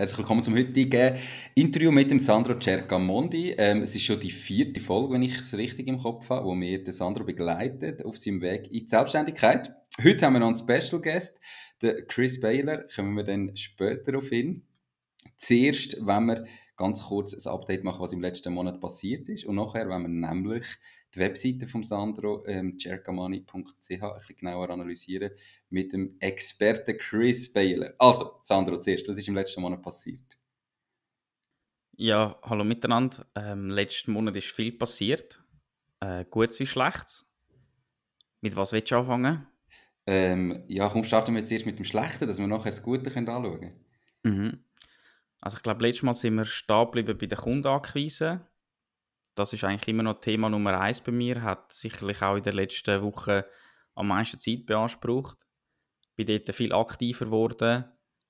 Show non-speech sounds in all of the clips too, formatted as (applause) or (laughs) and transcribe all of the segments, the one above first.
Herzlich willkommen zum heutigen Interview mit dem Sandro Cercamondi. Ähm, es ist schon die vierte Folge, wenn ich es richtig im Kopf habe, wo mir der Sandro begleitet auf seinem Weg in die Selbstständigkeit. Heute haben wir noch einen Special Guest, den Chris Baylor. Kommen wir dann später auf ihn. Zuerst, wenn wir ganz kurz ein Update machen, was im letzten Monat passiert ist. Und nachher, wenn wir nämlich die Webseite von Sandro, ähm, cercamani.ch, ein genauer analysieren mit dem Experten Chris Baylor. Also, Sandro, zuerst, was ist im letzten Monat passiert? Ja, hallo miteinander. Ähm, letzten Monat ist viel passiert. Äh, Gutes wie Schlechtes. Mit was willst du anfangen? Ähm, ja, komm, starten wir jetzt erst mit dem Schlechten, dass wir nachher das Gute können anschauen können. Mhm. Also ich glaube, letztes Mal sind wir stehen geblieben bei den Kundenakquise das ist eigentlich immer noch Thema Nummer eins bei mir, hat sicherlich auch in der letzten Woche am meisten Zeit beansprucht. Bin dort viel aktiver geworden,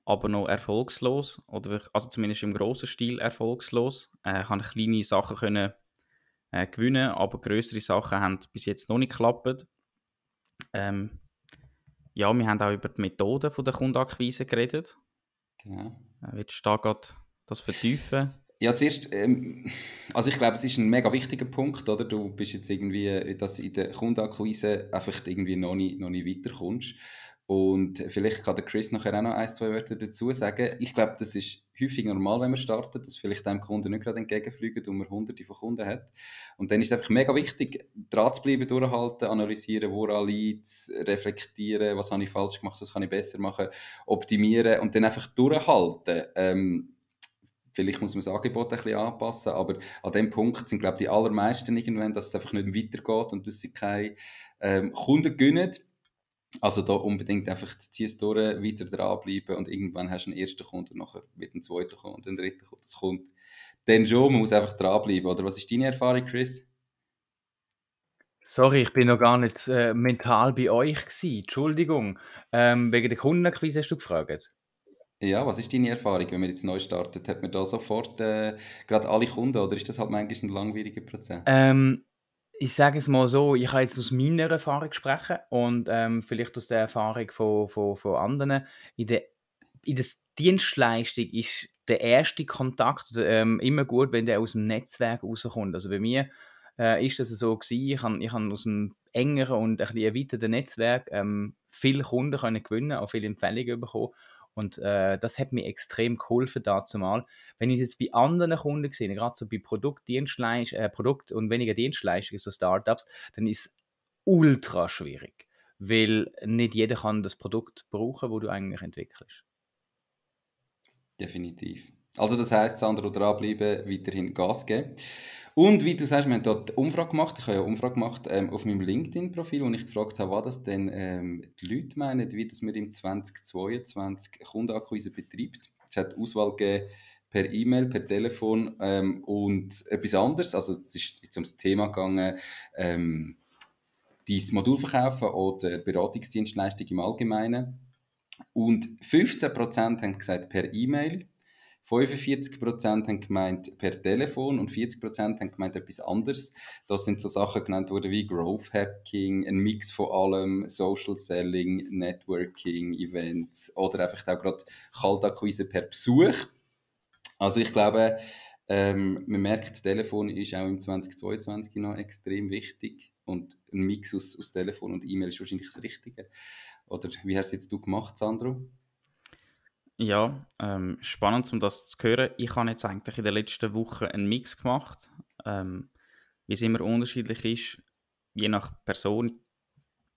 aber noch erfolgslos, oder also zumindest im grossen Stil erfolgslos. Äh, ich konnte kleine Sachen können, äh, gewinnen, aber größere Sachen haben bis jetzt noch nicht geklappt. Ähm, ja, wir haben auch über die Methoden der Kundenakquise geredet. Genau. Äh, willst du da das vertiefen? Ja, zuerst, ähm, also ich glaube, es ist ein mega wichtiger Punkt, oder? Du bist jetzt irgendwie, dass in der Kundenakquise einfach irgendwie noch nicht, noch nicht weiterkommst. Und vielleicht kann der Chris nachher auch noch ein, zwei Wörter dazu sagen. Ich glaube, das ist häufig normal, wenn man startet, dass vielleicht einem Kunden nicht gerade entgegenfliegt und man hunderte von Kunden hat. Und dann ist es einfach mega wichtig, dran zu bleiben, durchhalten, analysieren, woran liegt reflektieren, was habe ich falsch gemacht, was kann ich besser machen, optimieren und dann einfach durchhalten. Ähm, vielleicht muss man das Angebot ein bisschen anpassen, aber an dem Punkt sind, glaube ich, die allermeisten irgendwann, dass es einfach nicht weitergeht und dass sie keine ähm, Kunden gewinnen. Also da unbedingt einfach die Ziehstore weiter dranbleiben und irgendwann hast du einen ersten Kunden, nachher wird ein zweiter Kunden und ein dritter Kunden. Das kommt dann schon, man muss einfach dranbleiben. Oder was ist deine Erfahrung, Chris? Sorry, ich bin noch gar nicht äh, mental bei euch gewesen. Entschuldigung. Ähm, wegen der Kundenquise hast du gefragt? Ja, was ist deine Erfahrung, wenn man jetzt neu startet? Hat man da sofort äh, gerade alle Kunden oder ist das halt manchmal ein langwieriger Prozess? Ähm, ich sage es mal so, ich kann jetzt aus meiner Erfahrung sprechen und ähm, vielleicht aus der Erfahrung von, von, von anderen. In der, in der Dienstleistung ist der erste Kontakt ähm, immer gut, wenn der aus dem Netzwerk rauskommt. Also bei mir äh, ist das so gewesen. Ich habe ich hab aus dem engeren und ein bisschen erweiterten Netzwerk ähm, viele Kunden können gewinnen, auch viele Empfehlungen bekommen. Und äh, das hat mir extrem geholfen dazu mal. Wenn ich es jetzt bei anderen Kunden sehe, gerade so bei Produkt, äh, Produkt und weniger Dienstleistungen, so Startups, dann ist es ultra schwierig, weil nicht jeder kann das Produkt brauchen, wo du eigentlich entwickelst. Definitiv. Also das heißt, Sandro, dranbleiben, weiterhin Gas geben. Und wie du sagst, wir haben dort Umfrage gemacht, ich habe eine Umfrage gemacht ähm, auf meinem LinkedIn-Profil, wo ich gefragt habe, was das denn ähm, die Leute meinen, wie dass wir im 2022 Kundenakquise betreibt. Es hat Auswahl gegeben per E-Mail, per Telefon ähm, und etwas anderes. Also es ist jetzt ums Thema gegangen, ähm, dieses Modul verkaufen oder Beratungsdienstleistung im Allgemeinen. Und 15% haben gesagt per E-Mail, 45 Prozent haben gemeint per Telefon und 40 Prozent haben gemeint etwas anderes. Das sind so Sachen genannt worden wie Growth Hacking, ein Mix von allem, Social Selling, Networking, Events oder einfach auch gerade Kaltakquise per Besuch. Also ich glaube, ähm, man merkt, Telefon ist auch im 2022 noch extrem wichtig und ein Mix aus, aus Telefon und E-Mail ist wahrscheinlich das Richtige. Oder wie hast du jetzt du gemacht, Sandro? Ja, ähm, spannend, um das zu hören. Ich habe jetzt eigentlich in den letzten Wochen einen Mix gemacht, ähm, wie es immer unterschiedlich ist, je nach Person,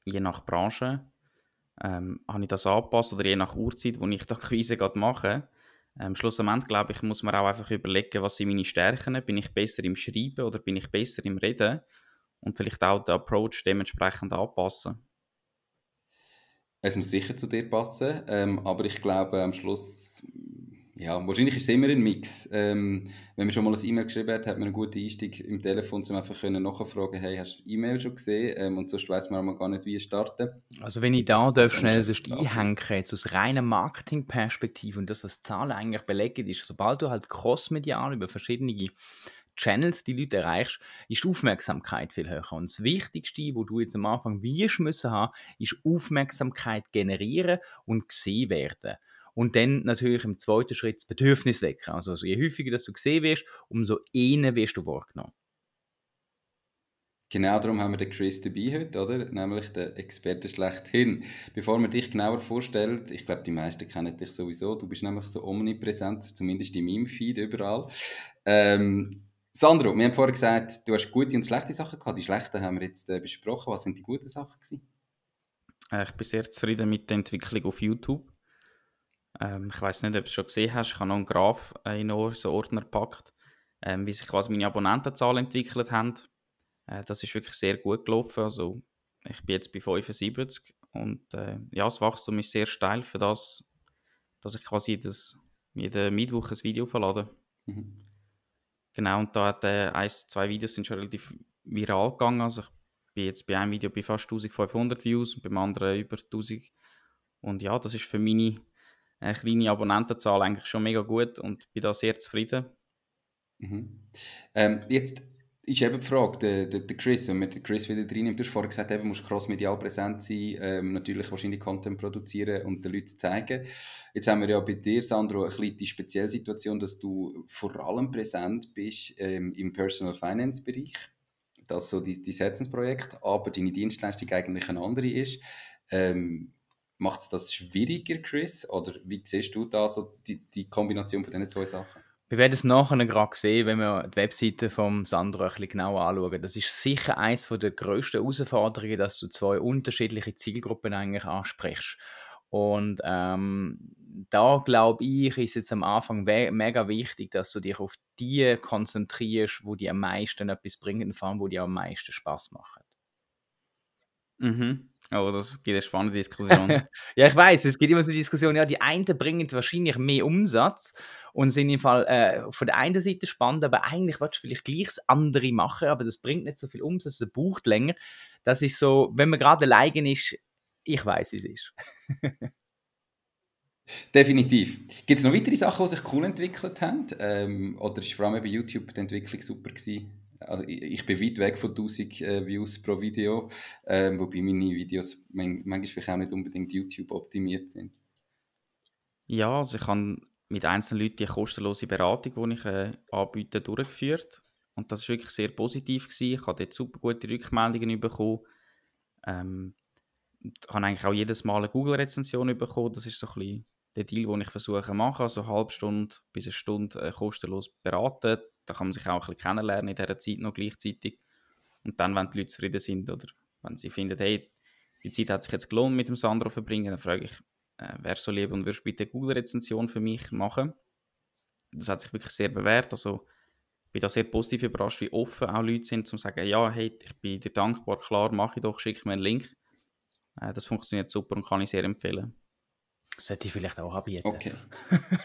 je nach Branche, ähm, habe ich das angepasst oder je nach Uhrzeit, wo ich die Akquise (laughs) gerade mache. Ähm, schlussendlich glaube ich, muss man auch einfach überlegen, was sind meine Stärken, bin ich besser im Schreiben oder bin ich besser im Reden und vielleicht auch den Approach dementsprechend anpassen. Es muss sicher zu dir passen, ähm, aber ich glaube am Schluss, ja, wahrscheinlich ist es immer ein Mix. Ähm, wenn man schon mal ein E-Mail geschrieben hat, hat man einen guten Einstieg im Telefon, um einfach können nachfragen, hey, hast du die E-Mail schon gesehen? Ähm, und sonst weiß man auch gar nicht, wie starten. Also wenn ich da darf, schnell sonst einhängen, jetzt aus reiner Marketingperspektive und das, was Zahlen eigentlich belegen, ist, sobald du halt crossmedial über verschiedene Channels die Leute erreichst, ist die Aufmerksamkeit viel höher. Und das Wichtigste, wo du jetzt am Anfang wirst müssen haben, ist Aufmerksamkeit generieren und gesehen werden. Und dann natürlich im zweiten Schritt das Bedürfnis wecken. Also, also, je häufiger dass du gesehen wirst, umso eher wirst du wahrgenommen. Genau darum haben wir den Chris dabei heute, oder? Nämlich den Experten schlechthin. Bevor man dich genauer vorstellt, ich glaube, die meisten kennen dich sowieso. Du bist nämlich so omnipräsent, zumindest in meinem Feed überall. Ähm, Sandro, wir haben vorhin gesagt, du hast gute und schlechte Sachen gehabt. Die schlechten haben wir jetzt äh, besprochen. Was sind die guten Sachen gewesen? Äh, ich bin sehr zufrieden mit der Entwicklung auf YouTube. Ähm, ich weiß nicht, ob du es schon gesehen hast. Ich habe noch einen Graph äh, in so Ordner gepackt, ähm, wie sich quasi meine Abonnentenzahl entwickelt haben. das ist wirklich sehr gut gelaufen. Also ich bin jetzt bei 75 und ja, das Wachstum ist sehr steil für das, dass ich quasi das jeden Mittwoch ein Video verlade. Mhm. Genau, und da hat äh, eins, zwei Videos sind schon relativ viral gegangen. Also ich bin jetzt bei einem Video bei fast 1500 Views und beim anderen über 1000. Und ja, das ist für meine äh, kleine Abonnentenzahl eigentlich schon mega gut und bin da sehr zufrieden. Mhm. Ähm, jetzt ist eben die Frage, der, der, der Chris, wenn wir den Chris wieder reinnehmen, du hast vorhin gesagt, du musst cross-medial präsent sein, ähm, natürlich wahrscheinlich Content produzieren und den Leuten zeigen. Jetzt haben wir ja bei dir, Sandro, ein bisschen die spezielle Situation, dass du vor allem präsent bist ähm, im Personal Finance Bereich. Das ist so dein, Herzensprojekt, aber deine Dienstleistung eigentlich eine andere ist. Ähm, Macht es das schwieriger, Chris? Oder wie siehst du da so die, die Kombination von diesen zwei Sachen? Wir werden es nachher gerade sehen, wenn wir die Webseite von Sandro ein bisschen genauer anschauen. Das ist sicher eines der grössten Herausforderungen, dass du zwei unterschiedliche Zielgruppen eigentlich ansprichst. Und ähm, da glaube ich, ist jetzt am Anfang mega wichtig, dass du dich auf die konzentrierst, wo dir am meisten etwas bringen, vor allem wo dir am meisten Spaß machen. Mhm. Oh, das gibt eine spannende Diskussion. (laughs) ja, ich weiß, es gibt immer so Diskussionen, ja, die einen bringen wahrscheinlich mehr Umsatz und sind im Fall äh, von der einen Seite spannend, aber eigentlich willst du vielleicht gleich das andere machen, aber das bringt nicht so viel Umsatz, das braucht länger. Das ist so, wenn man gerade allein ist, ich weiß, es ist. (laughs) Definitiv. Gibt es noch weitere Sachen, die sich cool entwickelt haben? Ähm, oder war vor allem bei YouTube die Entwicklung super gewesen? Also ich, ich bin weit weg von 1000 äh, Views pro Video, ähm, wobei meine Videos man, manchmal vielleicht auch nicht unbedingt YouTube optimiert sind. Ja, also ich habe mit einzelnen Leuten die kostenlose Beratung, die ich äh, anbiete, durchgeführt. Und das war wirklich sehr positiv. Gewesen. Ich habe dort super gute Rückmeldungen bekommen. Ähm, ich habe eigentlich auch jedes Mal eine Google-Rezension bekommen. Das ist so ein bisschen der Deal, den ich versuche zu machen. Also eine halbe Stunde bis eine Stunde äh, kostenlos beraten. Da kann man sich auch ein bisschen kennenlernen in dieser Zeit noch gleichzeitig. Und dann, wenn die Leute zufrieden sind oder wenn sie finden, hey, die Zeit hat sich jetzt gelohnt mit dem Sandro verbringen, dann frage ich, äh, wäre so lieb und würdest bitte eine Google-Rezension für mich machen? Das hat sich wirklich sehr bewährt. Also ich bin da sehr positiv überrascht, wie offen auch Leute sind, um zu sagen, ja, hey, ich bin dir dankbar, klar, mache ich doch, schick mir einen Link. Äh, das funktioniert super und kann ich sehr empfehlen. Das sollte ich vielleicht auch anbieten. Okay.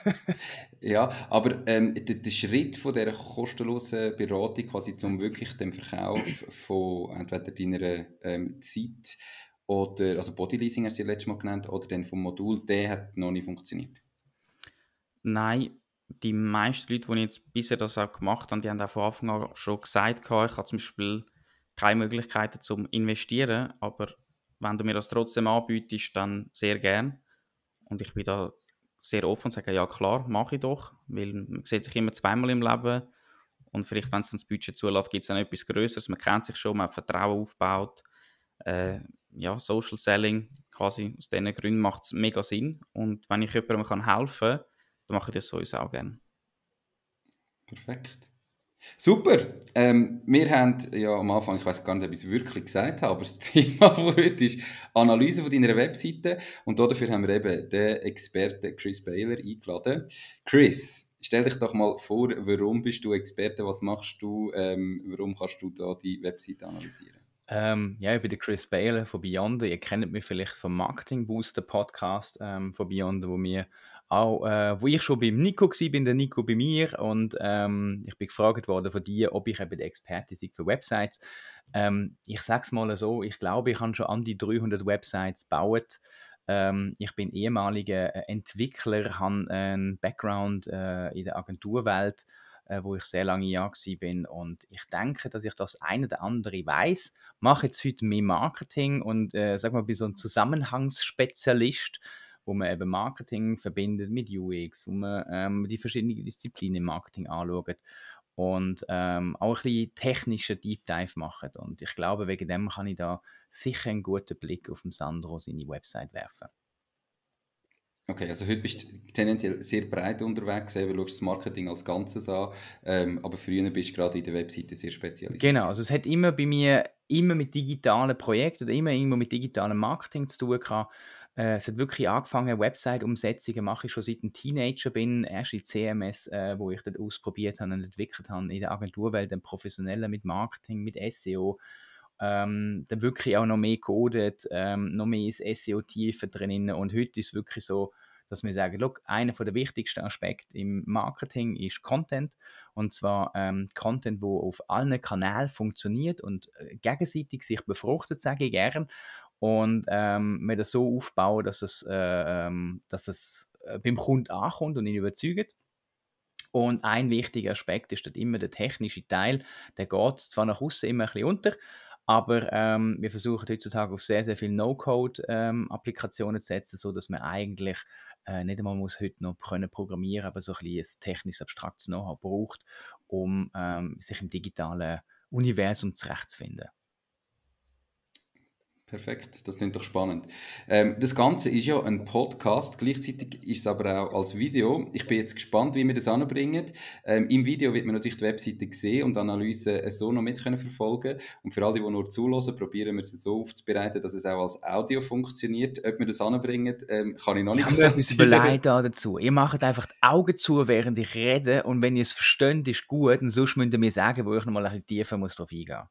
(laughs) ja, aber ähm, der, der, Schritt von dieser kostenlosen Beratung quasi zum wirklich dem Verkauf von entweder deiner ähm, Zeit oder, also Bodyleasing hast du ja letztes Mal genannt, oder dann vom Modul, der hat noch nicht funktioniert? Nein, die meisten Leute, die jetzt bisher das auch gemacht habe, die haben auch von Anfang an schon gesagt, ich habe zum Beispiel keine Möglichkeiten zum Investieren, aber wenn du mir das trotzdem anbietest, dann sehr gern. Und ich bin da sehr offen und sage, ja klar, mache ich doch, weil man sieht sich immer zweimal im Leben und vielleicht, wenn es dann das Budget zulässt, gibt es dann etwas Größeres. Man kennt sich schon, man hat Vertrauen aufgebaut. Äh, ja, Social Selling quasi, aus diesen Gründen macht es mega Sinn und wenn ich jemandem helfen kann, dann mache ich das sowieso auch gerne. Perfekt. Super. Ähm, wir haben ja am Anfang, ich weiß gar nicht, ob ich es wirklich gesagt habe, aber das (laughs) Thema von heute ist Analyse von deiner Webseite. Und dafür haben wir eben den Experten Chris Baylor eingeladen. Chris, stell dich doch mal vor, warum bist du Experte, was machst du, ähm, warum kannst du da die Webseite analysieren? Ähm, ja, ich bin der Chris Baylor von Beyond. Ihr kennt mich vielleicht vom Marketing Booster Podcast ähm, von Beyond, wo wir auch, äh, wo ich schon beim Nico war, bin der Nico bei mir und ähm, ich bin gefragt worden von dir, ob ich eben der Experte sei für Websites. Ähm, ich sage es mal so, ich glaube, ich habe schon an die 300 Websites gebaut. Ähm, ich bin ehemaliger äh, Entwickler, habe äh, einen Background äh, in der Agenturwelt, äh, wo ich sehr lange Jahr bin und ich denke, dass ich das eine oder andere weiß. Mache jetzt heute mehr Marketing und äh, sag mal, bin so ein Zusammenhangsspezialist wo man eben Marketing verbindet mit UX, wo man ähm, die verschiedenen Disziplinen im Marketing anschaut und ähm, auch ein bisschen technischer Deep Dive macht. Und ich glaube, wegen dem kann ich da sicher einen guten Blick auf den Sandro seine Website werfen. Okay, also heute bist du tendenziell sehr breit unterwegs, eben schaust das Marketing als Ganzes an, ähm, aber früher bist du gerade in der Webseite sehr spezialisiert. Genau, also es hat immer bei mir immer mit digitalen Projekten oder immer irgendwo mit digitalem Marketing zu tun gehabt äh, es hat wirklich angefangen, Website-Umsetzungen mache ich schon seit ich Teenager bin. Erst in CMS, äh, wo ich das ausprobiert habe und entwickelt habe, in der Agenturwelt, dann professioneller mit Marketing, mit SEO. Ähm, dann wirklich auch noch mehr gecodet, ähm, noch mehr ins SEO tiefer drin. Und heute ist es wirklich so, dass wir sagen, look, einer der wichtigsten Aspekte im Marketing ist Content und zwar ähm, Content, wo auf allen Kanälen funktioniert und äh, gegenseitig sich befruchtet, sage ich gern und ähm, mir das so aufbauen, dass es, äh, ähm, dass es äh, beim Kunden ankommt und ihn überzeugt. Und ein wichtiger Aspekt ist dort immer der technische Teil. Der geht zwar nach außen immer ein bisschen unter, aber ähm, wir versuchen heutzutage auf sehr, sehr viele No-Code-Applikationen ähm, zu setzen, sodass man eigentlich äh, nicht einmal muss heute noch können programmieren aber so ein, bisschen ein technisch abstraktes Know-how braucht, um ähm, sich im digitalen Universum zurechtzufinden. Perfekt, das klingt doch spannend. Ähm, das Ganze ist ja ein Podcast, gleichzeitig ist es aber auch als Video. Ich bin jetzt gespannt, wie wir das anbringen. Ähm, Im Video wird man natürlich die Webseite sehen und die Analyse so noch mitverfolgen können Und für alle, die nur zulassen, probieren wir es so aufzubereiten, dass es auch als Audio funktioniert. Ob wir das anbringen, ähm, kann ich noch nicht. Ich habe etwas dazu. Ihr macht einfach die Augen zu, während ich rede und wenn ihr es versteht, ist gut. Und sonst müsst ihr mir sagen, wo ich nochmal ein bisschen tiefer muss drauf eingehen muss.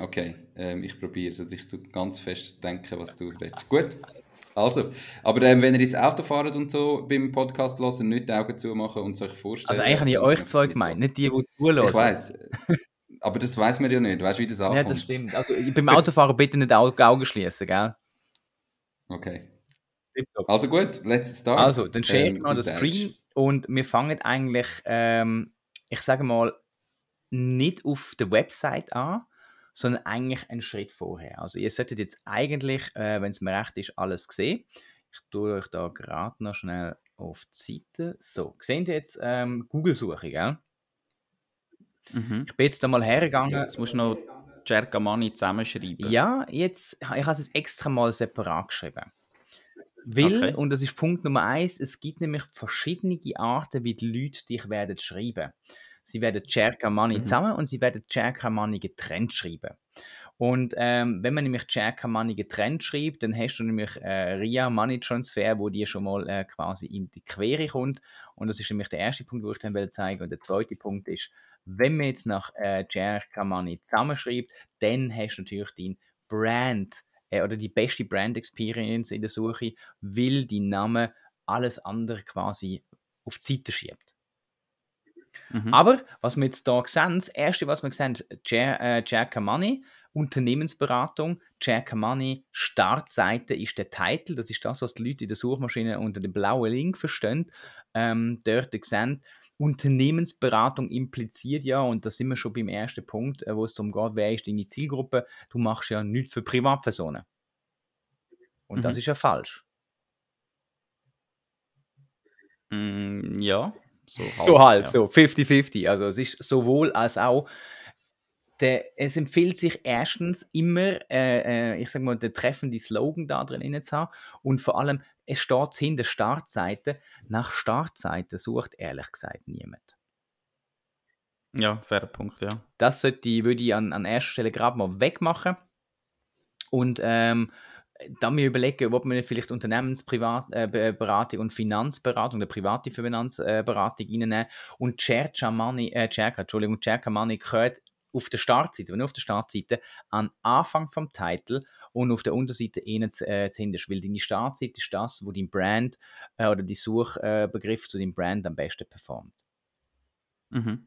Okay, ähm, ich probiere es. Also ich tue ganz fest denken, was du redest. Gut. Also, aber ähm, wenn ihr jetzt Auto fahrt und so beim Podcast hören, nicht die Augen zumachen und euch vorstellen. Also eigentlich habe ich euch zwei gemeint, nicht die, die zuhören. Ich weiß. (laughs) Aber das weiß man ja nicht. Weißt du, wie das ankommt? Ja, das stimmt. Also beim Autofahren bitte nicht die Augen schließen, gell? Okay. Also gut, let's start. Also, dann share ähm, mal das Screen und wir fangen eigentlich, ähm, ich sage mal, nicht auf der Website an, sondern eigentlich einen Schritt vorher. Also ihr solltet jetzt eigentlich, äh, wenn es mir recht ist, alles sehen. Ich tue euch da gerade noch schnell auf die Seite. So, seht ihr jetzt ähm, Google-Suche, gell? Mhm. Ich bin jetzt da mal hergegangen. Jetzt musst du noch Cercamani zusammenschreiben. Ja, jetzt, ich habe es extra mal separat geschrieben. Weil, okay. und das ist Punkt Nummer eins, es gibt nämlich verschiedene Arten, wie die Leute dich werden schreiben werden. Sie werden Cercamani mhm. zusammen und sie werden Cherka Money getrennt schreiben. Und ähm, wenn man nämlich Cherka Money getrennt schreibt, dann hast du nämlich äh, RIA Money Transfer, wo die schon mal äh, quasi in die Quere kommt. Und das ist nämlich der erste Punkt, den ich dann will zeigen Und der zweite Punkt ist, wenn man jetzt nach Cherka äh, Cercamani zusammenschreibt, dann hast du natürlich dein Brand äh, oder die beste Brand Experience in der Suche, weil dein Name alles andere quasi auf die Seite schiebt. Mhm. Aber was wir jetzt hier sehen, das Erste, was wir sehen, Jack, äh, Jack Money, Unternehmensberatung, Jack Money, Startseite ist der Titel. Das ist das, was die Leute in der Suchmaschine unter dem blauen Link verstehen. Ähm, dort sehen, Unternehmensberatung impliziert ja, und da sind wir schon beim ersten Punkt, äh, wo es darum geht, wer ist deine Zielgruppe? Du machst ja nichts für Privatpersonen. Und mhm. das ist ja falsch. Mm, ja. So (laughs) halb, so, halb, ja. so 50-50. Also es ist sowohl als auch. Der, es empfiehlt sich erstens immer, äh, äh ich sag mal, den treffenden Slogan da drin zu haben und vor allem, es steht hinter Startseite. Nach Startseite sucht ehrlich gesagt niemand. Ja, fairer Punkt, ja. Das würde ich an, an erster Stelle gerade mal wegmachen und ähm, dann mir überlegen, ob man vielleicht Unternehmensberatung äh, äh und Finanzberatung eine private Finanzberatung äh, reinnehmen. Und Cher Money, äh, Cerca, Entschuldigung, Cher Chamani gehört auf der Startseite, wenn auf der Startseite am Anfang vom Titel und auf der Unterseite innen zu, äh, hinten zu weil deine Startseite ist das, wo dein Brand äh, oder die Suchbegriff zu deinem Brand am besten performt. Mhm.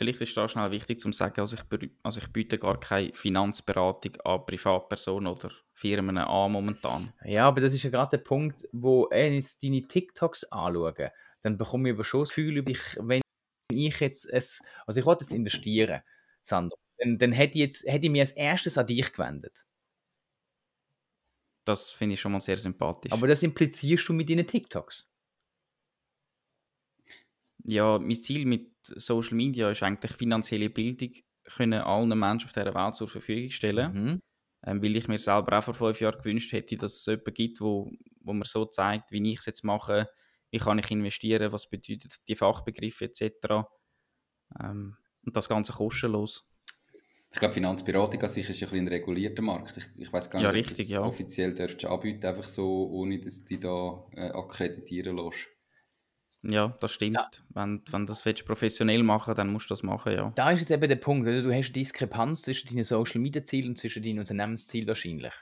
Vielleicht ist da schnell wichtig zu sagen, also ich, also ich biete gar keine Finanzberatung an Privatpersonen oder Firmen an momentan. Ja, aber das ist ja gerade der Punkt, wo wenn ich deine TikToks anschaue, dann bekomme ich aber schon das Gefühl, wenn ich jetzt es, also ich wollte jetzt investieren, Sandro, dann, dann hätte ich jetzt hätte ich mich als erstes an dich gewendet. Das finde ich schon mal sehr sympathisch. Aber das implizierst du mit deinen TikToks ja, mein Ziel mit Social Media ist eigentlich, finanzielle Bildung können allen Menschen auf dieser Welt zur Verfügung stellen. Mhm. Ähm, weil ich mir selber auch vor fünf Jahren gewünscht hätte, dass es jemanden gibt, wo, wo mir so zeigt, wie ich es jetzt mache, wie kann ich investieren, was bedeutet die Fachbegriffe etc. Ähm, und das Ganze kostenlos. Ich glaube, Finanzberatung an sich ist ein, ein regulierter Markt. Ich, ich weiß gar nicht, ja, richtig, ob du das ja. offiziell anbieten, einfach so, ohne dass du dich da äh, akkreditieren lässt. Ja, das stimmt. Ja. Wenn, wenn das willst, professionell machen dann musst du das machen, ja. Da ist jetzt eben der Punkt, oder? du hast eine Diskrepanz zwischen deinen Social-Media-Zielen und zwischen deinen Unternehmenszielen wahrscheinlich.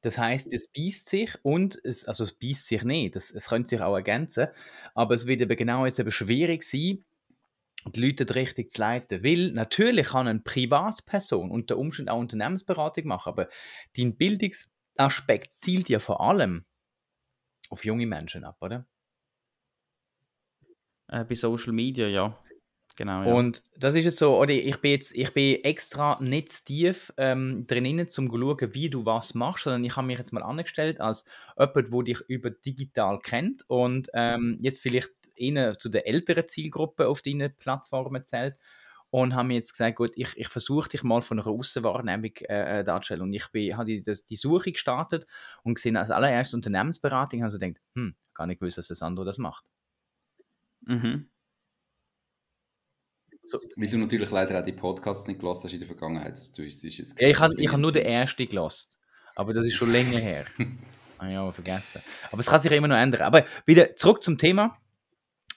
Das heißt, es beißt sich und es, also es beißt sich nicht, es, es könnte sich auch ergänzen, aber es wird eben genau jetzt eben schwierig sein, die Leute richtig zu leiten. Weil natürlich kann eine Privatperson unter Umständen auch Unternehmensberatung machen, aber dein Bildungsaspekt zielt ja vor allem auf junge Menschen ab, oder? Äh, bei Social Media, ja. Genau, ja. Und das ist jetzt so, oder ich bin jetzt, ich bin extra nicht tief ähm, drinnen, um zu schauen, wie du was machst, sondern ich habe mich jetzt mal angestellt als jemand, der dich über digital kennt und ähm, jetzt vielleicht eher zu der älteren Zielgruppe auf deinen Plattformen zählt und habe mir jetzt gesagt, gut, ich, ich versuche dich mal von einer Aussenwahrnehmung äh, äh, darzustellen und ich habe die, die Suche gestartet und gesehen als allererstes Unternehmensberatung, habe also gedacht, hm, gar nicht gewusst, dass der Sandro das macht. Mhm. So, weil du natürlich leider auch die Podcasts nicht gelassen hast in der Vergangenheit. Also du ist, ist es ja, ich habe ich nur den ersten gelassen. Aber das ist schon länger her. (laughs) habe ich aber vergessen. Aber es kann sich immer noch ändern. Aber wieder zurück zum Thema.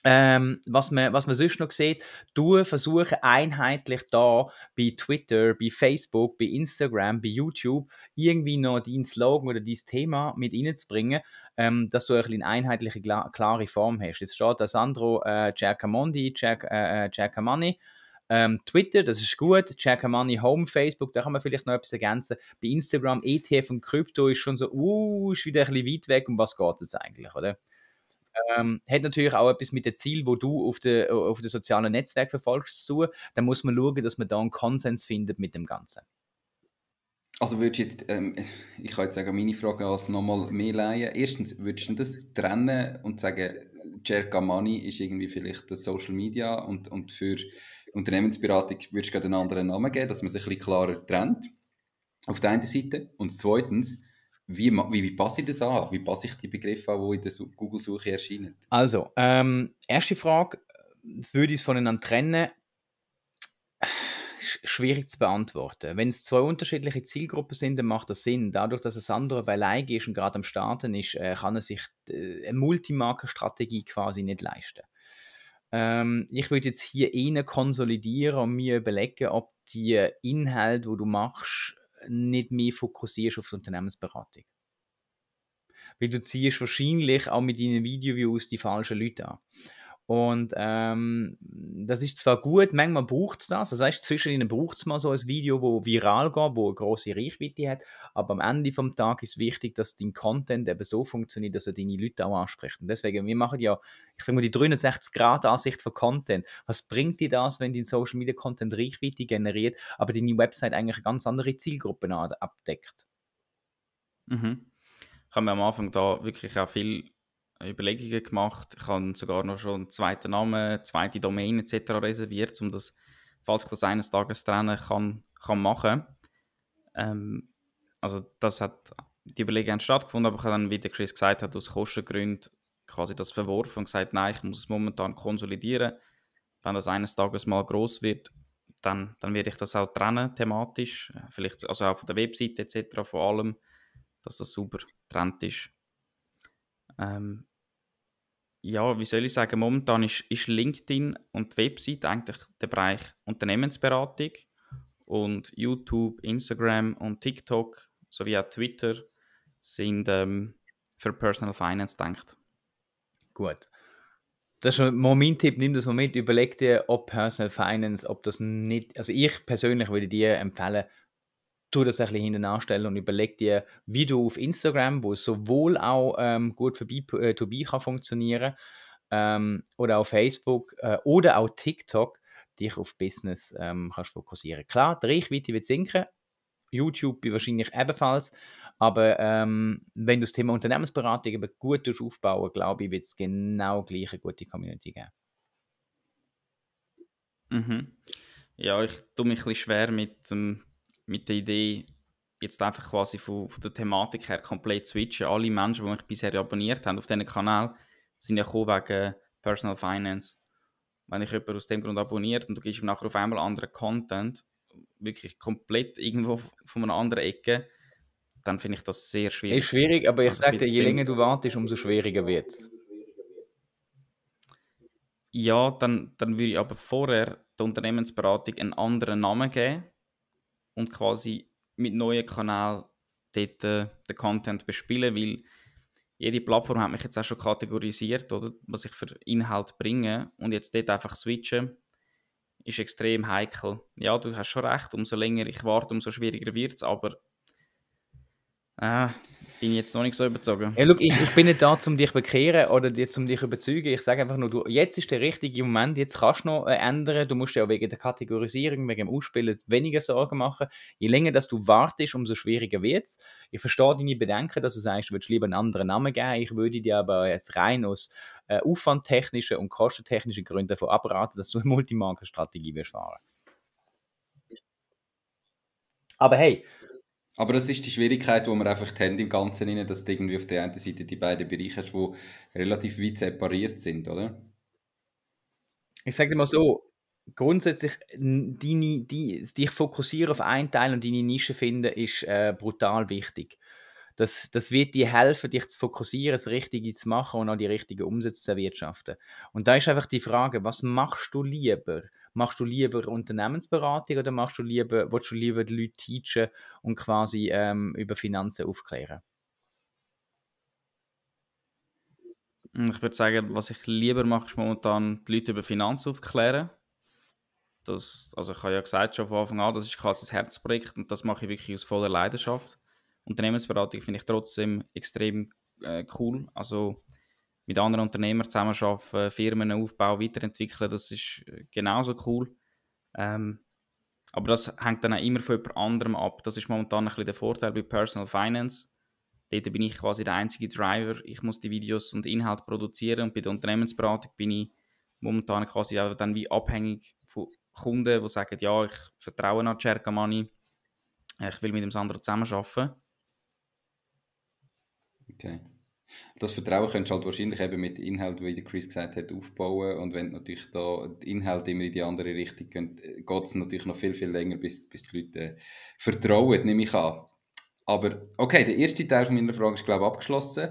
Ähm, was, man, was man sonst noch sieht, du versuchen einheitlich da bei Twitter, bei Facebook, bei Instagram, bei YouTube irgendwie noch deinen Slogan oder dein Thema mit reinzubringen, ähm, dass du ein eine einheitliche, klare Form hast. Jetzt steht da Sandro äh, Giacomondi, Giac, äh, äh Ähm, Twitter, das ist gut. Check Home, Facebook, da kann man vielleicht noch etwas ergänzen. Bei Instagram, ETF und Krypto ist schon so, uh, ist wieder ein bisschen weit weg. Um was geht es eigentlich, oder? Ähm, hat natürlich auch etwas mit dem Ziel, wo du auf den äh, auf de sozialen Netzwerk verfolgst, zu Dann muss man schauen, dass man da einen Konsens findet mit dem Ganzen. Also würdest jetzt, ähm, (laughs) ich kann jetzt sagen, meine Frage als nochmal mehr leihen. Erstens, würdest du das trennen und sagen, Jerka Money ist irgendwie vielleicht das Social Media und, und für Unternehmensberatung würdest du einen anderen Namen geben, dass man sich ein bisschen klarer trennt? Auf der einen Seite. Und zweitens, wie, wie, wie passe ich das an? Wie passe ich die Begriffe an, die in der Google-Suche erscheinen? Also, ähm, erste Frage, würde ich es voneinander trennen? Schwierig zu beantworten. Wenn es zwei unterschiedliche Zielgruppen sind, dann macht das Sinn. Dadurch, dass es andere bei Leige ist und gerade am Starten ist, äh, kann er sich äh, eine Multimarkenstrategie quasi nicht leisten. Ähm, ich würde jetzt hier innen konsolidieren und mir überlegen, ob die Inhalte, wo du machst, nicht mehr fokussierst auf die Unternehmensberatung. Weil du ziehst wahrscheinlich auch mit deinen Videoviews die falschen Leute an. Und ähm, das ist zwar gut, manchmal braucht es das. Das also heißt, zwischen ihnen braucht es mal so ein Video, wo viral geht, wo eine grosse Reichweite hat. Aber am Ende vom Tag ist wichtig, dass dein Content eben so funktioniert, dass er deine Leute auch anspricht. Und deswegen, wir machen ja, ich sage mal, die 360-Grad-Ansicht von Content. Was bringt dir das, wenn dein Social Media Content Reichweite generiert, aber deine Website eigentlich eine ganz andere Zielgruppen abdeckt? Mhm. Ich habe mir am Anfang da wirklich auch viel Überlegungen gemacht. Ich habe sogar noch schon einen zweiten Namen, zweite Domain etc. reserviert, um das, falls ich das eines Tages trennen kann, kann machen. Ähm, also das hat die Überlegungen stattgefunden, aber ich habe dann, wie der Chris gesagt hat, aus Kostengründen quasi das verworfen und gesagt, nein, ich muss es momentan konsolidieren. Wenn das eines Tages mal groß wird, dann, dann werde ich das auch trennen thematisch, vielleicht also auch von der Webseite etc. vor allem, dass das super trennt ist. Ähm, ja, wie soll ich sagen, momentan ist, ist LinkedIn und die Website eigentlich der Bereich Unternehmensberatung und YouTube, Instagram und TikTok sowie auch Twitter sind ähm, für Personal Finance denkt. Gut. Das ist mal mein Tipp, nimm das mal mit, überleg dir, ob Personal Finance, ob das nicht, also ich persönlich würde dir empfehlen, tu das ein bisschen hinten anstellen und überleg dir, wie du auf Instagram, wo es sowohl auch ähm, gut für äh, B2B kann funktionieren ähm, oder auf Facebook äh, oder auch TikTok, dich auf Business ähm, kannst fokussieren. Klar, die Reichweite wird sinken, YouTube wahrscheinlich ebenfalls, aber ähm, wenn du das Thema Unternehmensberatung eben gut aufbauen glaube ich, wird es genau gleich eine gute Community geben. Mhm. Ja, ich tue mich ein bisschen schwer mit dem mit der Idee, jetzt einfach quasi von, von, der Thematik her komplett switchen. Alle Menschen, die mich bisher abonniert haben auf diesen Kanal, sind ja gekommen wegen Personal Finance. Wenn ich jemanden aus dem Grund abonniert und du gibst ihm nachher auf einmal anderen Content, wirklich komplett irgendwo von einer anderen Ecke, dann finde ich das sehr schwierig. Ist schwierig, aber ich also sage dir, je länger du wartest, umso schwieriger wird es. Ja, dann, dann würde ich aber vorher der Unternehmensberatung einen anderen Namen geben und quasi mit neuen Kanälen dort äh, den Content bespielen, weil jede Plattform hat mich jetzt auch schon kategorisiert, oder, was ich für Inhalt bringe und jetzt dort einfach switchen, ist extrem heikel. Ja, du hast schon recht, umso länger ich warte, umso schwieriger wird es, aber äh, bin jetzt noch nicht so überzogen. Ja, ich, ich bin nicht da, um dich zu bekehren oder dir, um dich zu überzeugen. Ich sage einfach nur, du, jetzt ist der richtige Moment, jetzt kannst du noch äh, ändern. Du musst ja wegen der Kategorisierung, wegen dem Ausspielen weniger Sorgen machen. Je länger dass du wartest, umso schwieriger wird es. Ich verstehe deine Bedenken, dass du sagst, du würdest lieber einen anderen Namen geben. Ich würde dir aber jetzt rein aus äh, aufwandtechnischen und kostentechnischen Gründen davon abraten, dass du eine Multimarkenstrategie wirst fahren. Aber hey, aber das ist die Schwierigkeit, wo man einfach haben im Ganzen, rein, dass du irgendwie auf der einen Seite die beiden Bereiche hast, die relativ weit separiert sind, oder? Ich sage dir mal so, grundsätzlich deine, die, dich fokussieren auf einen Teil und deine Nische finden, ist äh, brutal wichtig. Das, das wird dir helfen, dich zu fokussieren, das Richtige zu machen und auch die richtigen Umsätze zu erwirtschaften. Und da ist einfach die Frage, was machst du lieber? Machst du lieber Unternehmensberatung oder machst du lieber, willst du lieber die Leute teachen und quasi ähm, über Finanzen aufklären? Hm, ich würde sagen, was ich lieber mache, ist momentan die Leute über Finanzen aufklären. Das, also ich habe ja gesagt schon von Anfang an, das ist quasi das Herzprojekt und das mache ich wirklich aus voller Leidenschaft. Unternehmensberatung finde ich trotzdem extrem äh, cool. Also mit anderen Unternehmern zusammenarbeiten, Firmen aufbauen, weiterentwickeln, das ist äh, genauso cool. Ähm, aber das hängt dann auch immer von jemand anderem ab. Das ist momentan ein bisschen der Vorteil bei Personal Finance. Dort bin ich quasi der einzige Driver. Ich muss die Videos und Inhalte produzieren und bei der Unternehmensberatung bin ich momentan quasi dann wie abhängig von Kunden, die sagen, ja, ich vertraue an Cerca Money, ich will mit dem Sandro zusammenarbeiten. Okay. Das Vertrauen könntest du halt wahrscheinlich eben mit Inhalt, wie der Chris gesagt hat, aufbauen. Und wenn natürlich da die Inhalte immer in die andere Richtung gehen, äh, geht es natürlich noch viel, viel länger, bis, bis die Leute äh, vertrauen, nehme ich an. Aber okay, der erste Teil meiner Frage ist, glaube ich, abgeschlossen.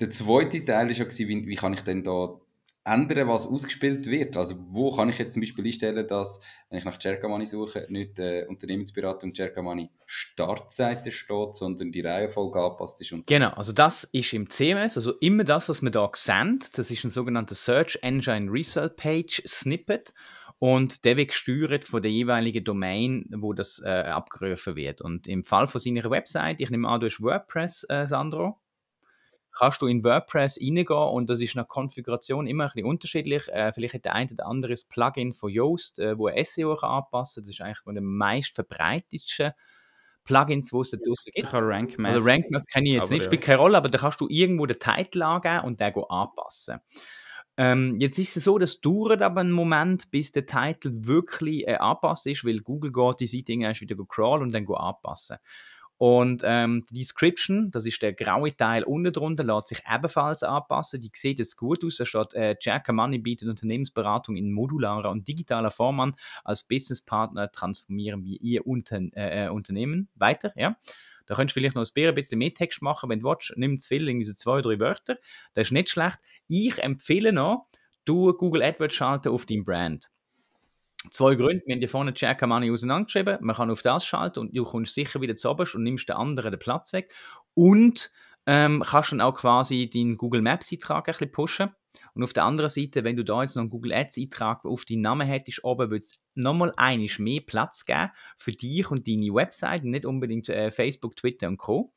Der zweite Teil war ja, wie, wie kann ich denn da ändern, was ausgespielt wird? Also wo kann ich jetzt zum Beispiel einstellen, dass, wenn ich nach Cercamani suche, nicht äh, Unternehmensberatung Cercamani Startseite steht, sondern die Reihenfolge angepasst ist? Und so. Genau, also das ist im CMS, also immer das, was man da sendet, das ist ein sogenannter Search Engine Result Page Snippet und der wird gesteuert von der jeweiligen Domain, wo das äh, abgerufen wird. Und im Fall von seiner Website, ich nehme an, du hast WordPress, äh, Sandro kannst du in WordPress reingehen und das ist nach Konfiguration immer ein bisschen unterschiedlich. Äh, vielleicht hat der eine oder andere ein Plugin von Yoast, äh, wo SEO kann anpassen kann. Das ist eigentlich von den meist verbreitetsten Plugins, die es da draußen gibt. Rank Math. Also Rank Math kenne ich jetzt aber nicht, spielt keine Rolle, aber da kannst du irgendwo den Titel angeben und den anpassen. Ähm, jetzt ist es so, dass dauert aber einen Moment, bis der Titel wirklich äh, angepasst ist, weil Google geht diese Dinge erst wieder crawlen und dann anpassen. kann. Und ähm, die Description, das ist der graue Teil unten drunter, lässt sich ebenfalls anpassen. Die sieht jetzt gut aus. Da steht, äh, Jack Money bietet Unternehmensberatung in modularer und digitaler Form an. Als Businesspartner transformieren wir Ihr Unter- äh, äh, Unternehmen weiter. Ja? Da könntest du vielleicht noch ein bisschen mehr Text machen, wenn du willst. Nimm zu viel, irgendwie so zwei, drei Wörter. Das ist nicht schlecht. Ich empfehle noch, du Google AdWords schalten auf dein Brand zwei Gründe. Wir haben hier vorne Jack Money auseinandergeschrieben. Man kann auf das schalten und du kommst sicher wieder zu und nimmst den anderen den Platz weg. Und ähm, kannst dann auch quasi deinen Google Maps Eintrag ein bisschen pushen. Und auf der anderen Seite, wenn du da jetzt noch einen Google Ads Eintrag auf deinen Namen hättest, oben würde es nochmal einiges mehr Platz geben für dich und deine Website, nicht unbedingt äh, Facebook, Twitter und Co.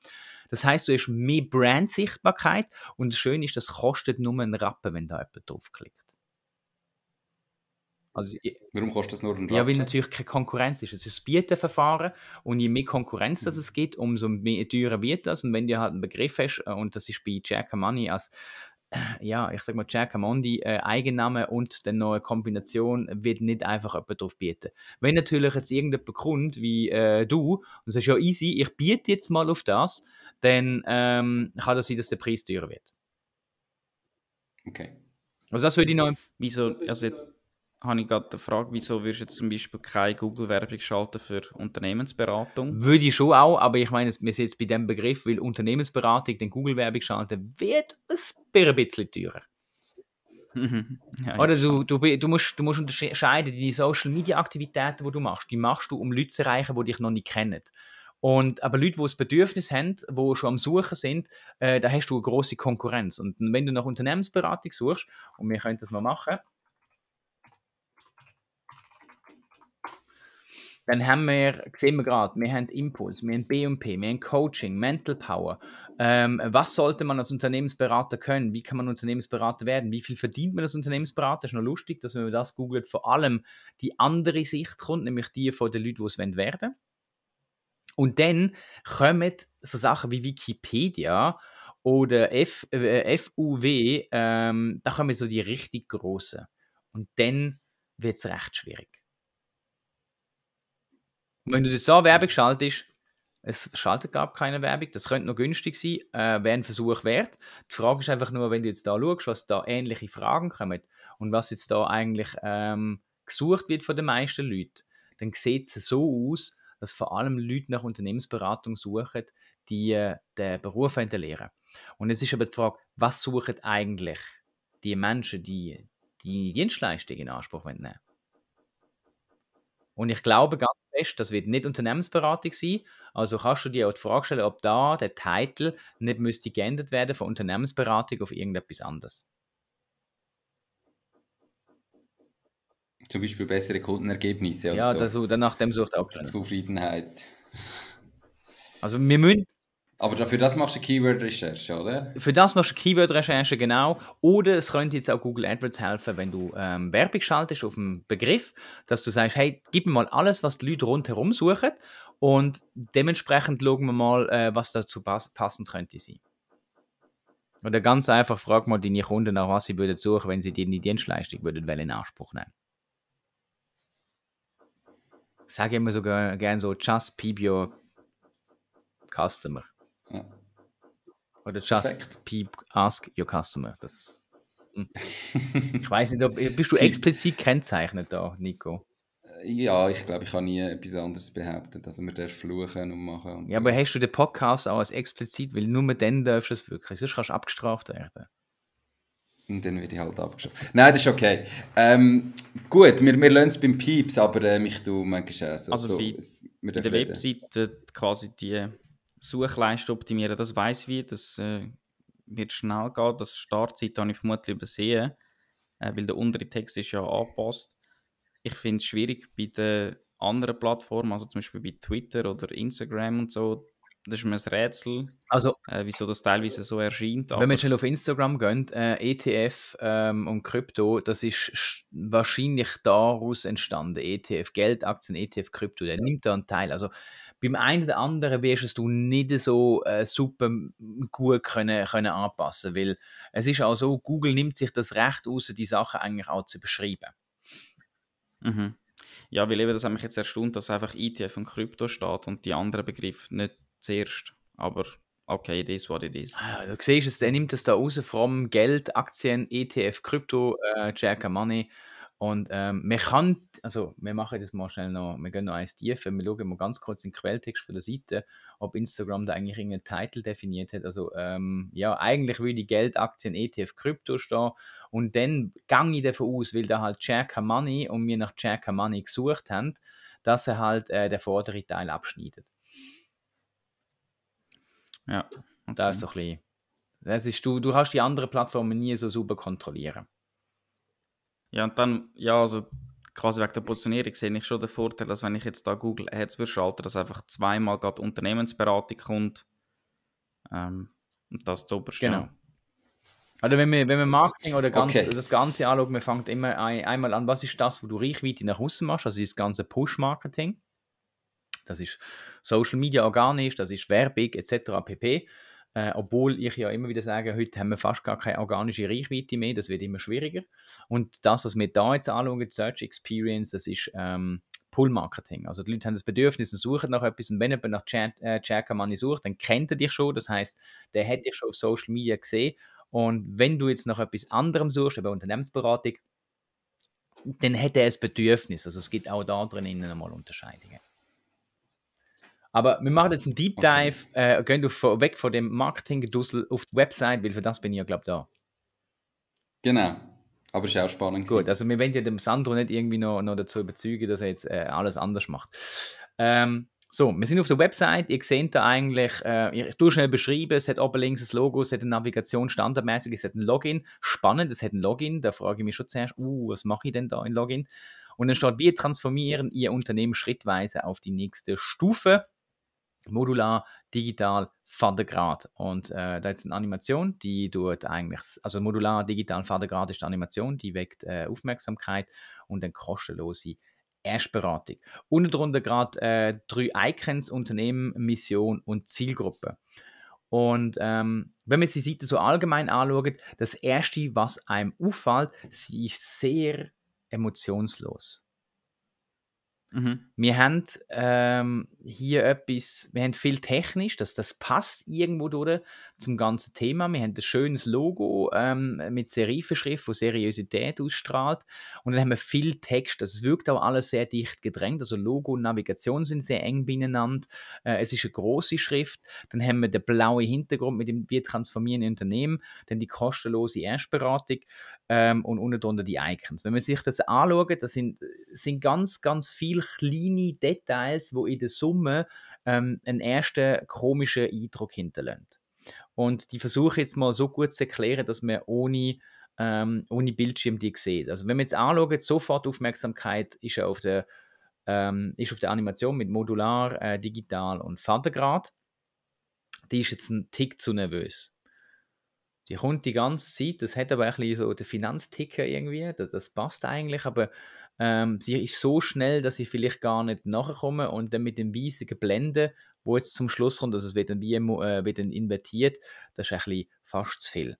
Das heißt, du hast mehr Brand-Sichtbarkeit und das Schöne ist, das kostet nur einen Rappen, wenn da jemand draufklickt. Also, Warum kostet das nur einen Latte? Ja, weil natürlich keine Konkurrenz ist. Es ist ein Bietenverfahren und je mehr Konkurrenz mhm. das es gibt, umso mehr teurer wird das. Und wenn du halt einen Begriff hast, äh, und das ist bei Jack Money als äh, ja, ich sag mal, Giacomondi, äh, Eigenname und dann noch eine Kombination wird nicht einfach jemand drauf bieten. Wenn natürlich jetzt irgendjemand kommt, wie äh, du, und sagst, ja easy, ich biete jetzt mal auf das, dann ähm, kann das sein, dass der Preis teurer wird. Okay. Also das würde ich noch... Wieso, also jetzt habe ich gerade die Frage, wieso würdest du jetzt zum Beispiel keine Google-Werbung schalten für Unternehmensberatung? Würde ich schon auch, aber ich meine, wir sind jetzt bei dem Begriff, weil Unternehmensberatung, den Google-Werbung schalten, wird ein bisschen teurer. (laughs) ja, Oder du, du, du, musst, du musst unterscheiden, die Social-Media-Aktivitäten, die du machst, die machst du, um Leute zu erreichen, die dich noch nicht kennen. Und, aber Leute, die das Bedürfnis haben, die schon am Suchen sind, äh, da hast du eine große Konkurrenz. Und wenn du nach Unternehmensberatung suchst, und wir können das mal machen, dann haben wir, sehen wir gerade, wir haben Impuls, wir haben B&P, wir haben Coaching, Mental Power. Ähm, was sollte man als Unternehmensberater können? Wie kann man Unternehmensberater werden? Wie viel verdient man als Unternehmensberater? Das ist noch lustig, dass wenn man das googelt, vor allem die andere Sicht kommt, nämlich die von den Leuten, die es werden wollen. Und dann kommen so Sachen wie Wikipedia oder FUW, äh, ähm, da kommen so die richtig großen. Und dann wird es recht schwierig. Und wenn du so Werbung schaltest, es schaltet, gar keine Werbung. Das könnte noch günstig sein, äh, wäre ein Versuch wert. Die Frage ist einfach nur, wenn du jetzt da schaust, was da ähnliche Fragen kommen und was jetzt da eigentlich ähm, gesucht wird von den meisten Leuten, dann sieht es so aus, dass vor allem Leute nach Unternehmensberatung suchen, die äh, den Beruf lehren Und jetzt ist aber die Frage, was suchen eigentlich die Menschen, die die Dienstleistung in Anspruch nehmen Und ich glaube ganz fest, das wird nicht Unternehmensberatung sein. Also kannst du dir auch die Frage stellen, ob da der Titel nicht müsste geändert werden von Unternehmensberatung auf irgendetwas anderes. Zum Beispiel bessere Kundenergebnisse. Ja, so. das, danach dem sucht auch. Zufriedenheit. Also wir müssen, aber dafür das machst du Keyword-Recherche, oder? Für das machst du Keyword-Recherche, genau. Oder es könnte jetzt auch Google AdWords helfen, wenn du ähm, Werbung schaltest auf einen Begriff, dass du sagst, hey, gib mir mal alles, was die Leute rundherum suchen und dementsprechend schauen wir mal, äh, was dazu pass passend könnte sein. Oder ganz einfach, frag mal deine Kunden nach, was sie würden suchen, wenn sie dir die Dienstleistung würden in Anspruch nehmen. Ich sage immer so gerne so, just peep your customer. Oder just peep, ask your customer. Das, hm. (laughs) ich weiß nicht, ob, bist du explizit kennzeichnet da, Nico? Äh, ja, ich glaube, ich habe nie etwas anderes behauptet, dass also wir das fluchen und machen. Und ja, aber hast du den Podcast auch als explizit, weil nur dann darfst du es wirklich, sonst kannst du abgestraft werden. Und dann werde ich halt abgeschafft. Nein, das ist okay. Ähm, gut, wir, wir lassen es beim Pieps, aber äh, mich du manchmal auch so. Also so, wie es, wir in der Webseite quasi die Suchleiste optimieren, das weiß wie, das äh, wird schnell gehen. Das Startseite habe ich vermutlich übersehen, äh, weil der untere Text ist ja angepasst. Ich finde es schwierig bei den anderen Plattformen, also zum Beispiel bei Twitter oder Instagram und so. Das ist mir ein Rätsel, also, äh, wieso das teilweise so erscheint. wenn wir schnell auf Instagram gehen, äh, ETF ähm, und Krypto, das ist wahrscheinlich daraus entstanden. ETF Geldaktien, ETF Krypto, der nimmt da einen Teil. Also beim einen oder anderen wirst du nicht so äh, super gut können, können anpassen weil es ist auch so, Google nimmt sich das Recht aus, die Sachen eigentlich auch zu beschreiben. Mhm. Ja, weil eben das hat mich jetzt erstaunt, dass einfach ETF und Krypto steht und die anderen Begriffe nicht zuerst. Aber okay, das is what it is. Ah, du siehst es, der nimmt das da raus, vom Geld, Aktien, ETF, Krypto, äh, Jack Money. Und ähm, wir kann, also wir machen das mal schnell noch, wir gehen noch eins tiefer, wir schauen mal ganz kurz in den Quelltext von der Seite, ob Instagram da eigentlich irgendeinen Titel definiert hat. Also ähm, ja, eigentlich würde Geldaktien ETF Krypto stehen und dann gang ich davon aus, weil da halt Jacker Money und wir nach Jacker Money gesucht haben, dass er halt äh, den vorderen Teil abschneidet. Ja. Okay. Das ist doch ein bisschen, das ist, du, du kannst die anderen Plattformen nie so super kontrollieren. Ja, und dann, ja, also quasi wegen der Positionierung sehe ich schon den Vorteil, dass wenn ich jetzt da Google Ads schalte, dass einfach zweimal gerade Unternehmensberatung kommt. Ähm, und das zu Genau. Also wenn wir, wenn wir Marketing oder ganz, okay. das Ganze anschauen, wir fangen immer ein, einmal an, was ist das, wo du Reichweite nach außen machst, also das ganze Push-Marketing. Das ist Social Media organisch, das ist Werbung etc. pp. Äh, obwohl ich ja immer wieder sage, heute haben wir fast gar keine organische Reichweite mehr, das wird immer schwieriger. Und das, was wir da jetzt anschauen, Search Experience, das ist ähm, Pull-Marketing. Also die Leute haben das Bedürfnis und suchen nach etwas und wenn jemand nach Jack äh, Money sucht, dann kennt er dich schon, das heißt, der hätte dich schon auf Social Media gesehen und wenn du jetzt nach etwas anderem suchst, über Unternehmensberatung, dann hätte er ein Bedürfnis. Also es gibt auch da drinnen einmal Unterscheidungen. Aber wir machen jetzt einen Deep Dive, okay. äh, gehen auf, weg von dem Marketing-Dussel auf die Website, weil für das bin ich ja, glaube ich, da. Genau. Aber ist auch spannend. Gut, also wir wollen ja dem Sandro nicht irgendwie noch, noch dazu überzeugen, dass er jetzt äh, alles anders macht. Ähm, so, wir sind auf der Website. Ihr seht da eigentlich, äh, ich tue schnell beschreiben, es hat oben links ein Logo, es hat eine Navigation standardmäßig, es hat ein Login. Spannend, es hat ein Login. Da frage ich mich schon zuerst, uh, was mache ich denn da in Login? Und dann steht, wir transformieren Ihr Unternehmen schrittweise auf die nächste Stufe modular, digital, Vatergrad. Und äh, da ist eine Animation, die dort eigentlich, also modular, digital, Vatergrad ist die Animation, die weckt äh, Aufmerksamkeit und eine kostenlose Erstberatung. Unten drunter gerade äh, drei Icons, Unternehmen, Mission und Zielgruppe. Und ähm, wenn man sie Seite so allgemein anschaut, das Erste, was einem auffällt, sie ist sehr emotionslos. Mhm. Wir haben ähm, hier etwas, wir haben viel technisch, das, das passt irgendwo durch zum ganzen Thema. Wir haben ein schönes Logo ähm, mit Serifenschrift, wo Seriosität ausstrahlt. Und dann haben wir viel Text. Also es wirkt auch alles sehr dicht gedrängt. Also Logo und Navigation sind sehr eng beieinander. Äh, es ist eine große Schrift. Dann haben wir den blauen Hintergrund mit dem Wir transformieren Unternehmen. Dann die kostenlose Erstberatung ähm, und unten drunter die Icons. Wenn man sich das anschaut, das sind, sind ganz, ganz viele kleine Details, wo in der Summe ähm, einen ersten komischen Eindruck hinterlässt. Und die versuche ich jetzt mal so gut zu erklären, dass man ohne, ähm, ohne Bildschirm die sieht. Also wenn man jetzt anschaut, sofort Aufmerksamkeit ist auf der, ähm, ist auf der Animation mit modular, äh, digital und Vatergrad. Die ist jetzt ein Tick zu nervös. Die kommt die ganze Zeit, das hat aber ein bisschen so den Finanzticker irgendwie, das, das passt eigentlich, aber ähm, sie ist so schnell, dass ich vielleicht gar nicht nachkomme und dann mit dem weißen Geblende wo jetzt zum Schluss kommt, also es wird dann, wie, äh, wird dann invertiert, das ist ein bisschen fast zu viel.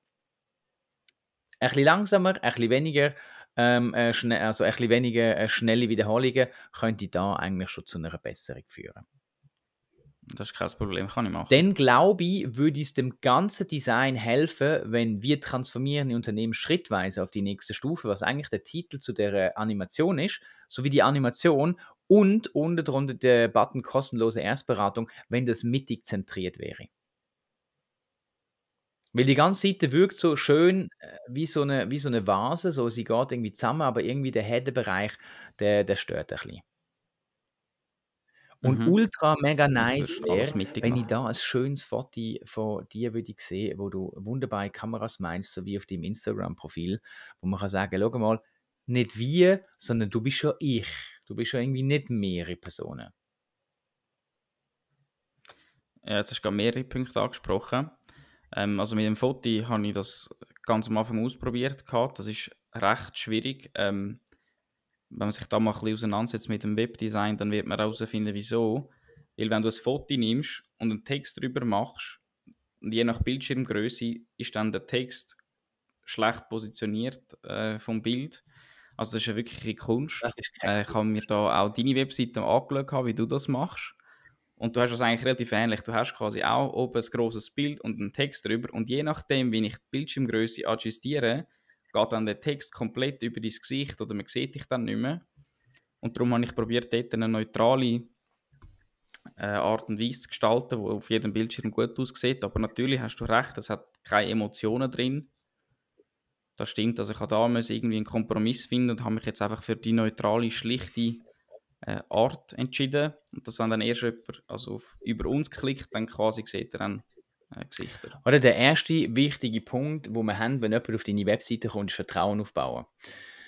Ein bisschen langsamer, ein bisschen weniger, ähm, äh, also ein bisschen weniger äh, schnelle Wiederholungen könnte da eigentlich schon zu einer Besserung führen. Das ist kein Problem, kann ich machen. Dann glaube ich, würde es dem ganzen Design helfen, wenn wir transformieren die Unternehmen schrittweise auf die nächste Stufe, was eigentlich der Titel zu der äh, Animation ist, sowie die Animation und unten drunter der Button kostenlose Erstberatung, wenn das mittig zentriert wäre. Weil die ganze Seite wirkt so schön äh, wie so eine, wie so eine Vase, so sie geht irgendwie zusammen, aber irgendwie der header der, der stört ein bisschen. Und mhm. ultra mega nice wäre, wenn ich da ein schönes Foto von dir würde ich sehen, wo du wunderbare Kameras meinst, so wie auf deinem Instagram-Profil, wo man kann sagen, schau mal, nicht wir, sondern du bist ja ich du bist ja irgendwie nicht mehrere Personen. Ja, jetzt hast du gerade mehrere Punkte angesprochen. Ähm, also mit dem Foto habe ich das ganz am Anfang ausprobiert. Gehabt. Das ist recht schwierig. Ähm, wenn man sich da mal ein bisschen auseinandersetzt mit dem Webdesign, dann wird man herausfinden, wieso. Weil wenn du ein Foto nimmst und einen Text drüber machst, und je nach Bildschirmgröße ist dann der Text schlecht positioniert äh, vom Bild also das ist ja wirklich eine Kunst. Äh, ich habe mir da auch deine Webseite angeschaut, wie du das machst. Und du hast das eigentlich relativ ähnlich. Du hast quasi auch oben ein grosses Bild und einen Text drüber. Und je nachdem, wie ich die Bildschirmgröße adjustiere, geht dann der Text komplett über dein Gesicht oder man sieht dich dann nicht mehr. Und darum habe ich probiert, dort eine neutrale äh, Art und Weise zu gestalten, die auf jedem Bildschirm gut aussieht. Aber natürlich hast du recht, es hat keine Emotionen drin. Das stimmt. Also ich habe da irgendwie einen Kompromiss finden und habe mich jetzt einfach für die neutrale, schlichte äh, Art entschieden. Und das, wenn dann erst jemand also auf, über uns klickt, dann quasi sieht er dann äh, Gesichter. Oder der erste wichtige Punkt, wo wir haben, wenn jemand auf deine Webseite kommt, ist Vertrauen aufbauen.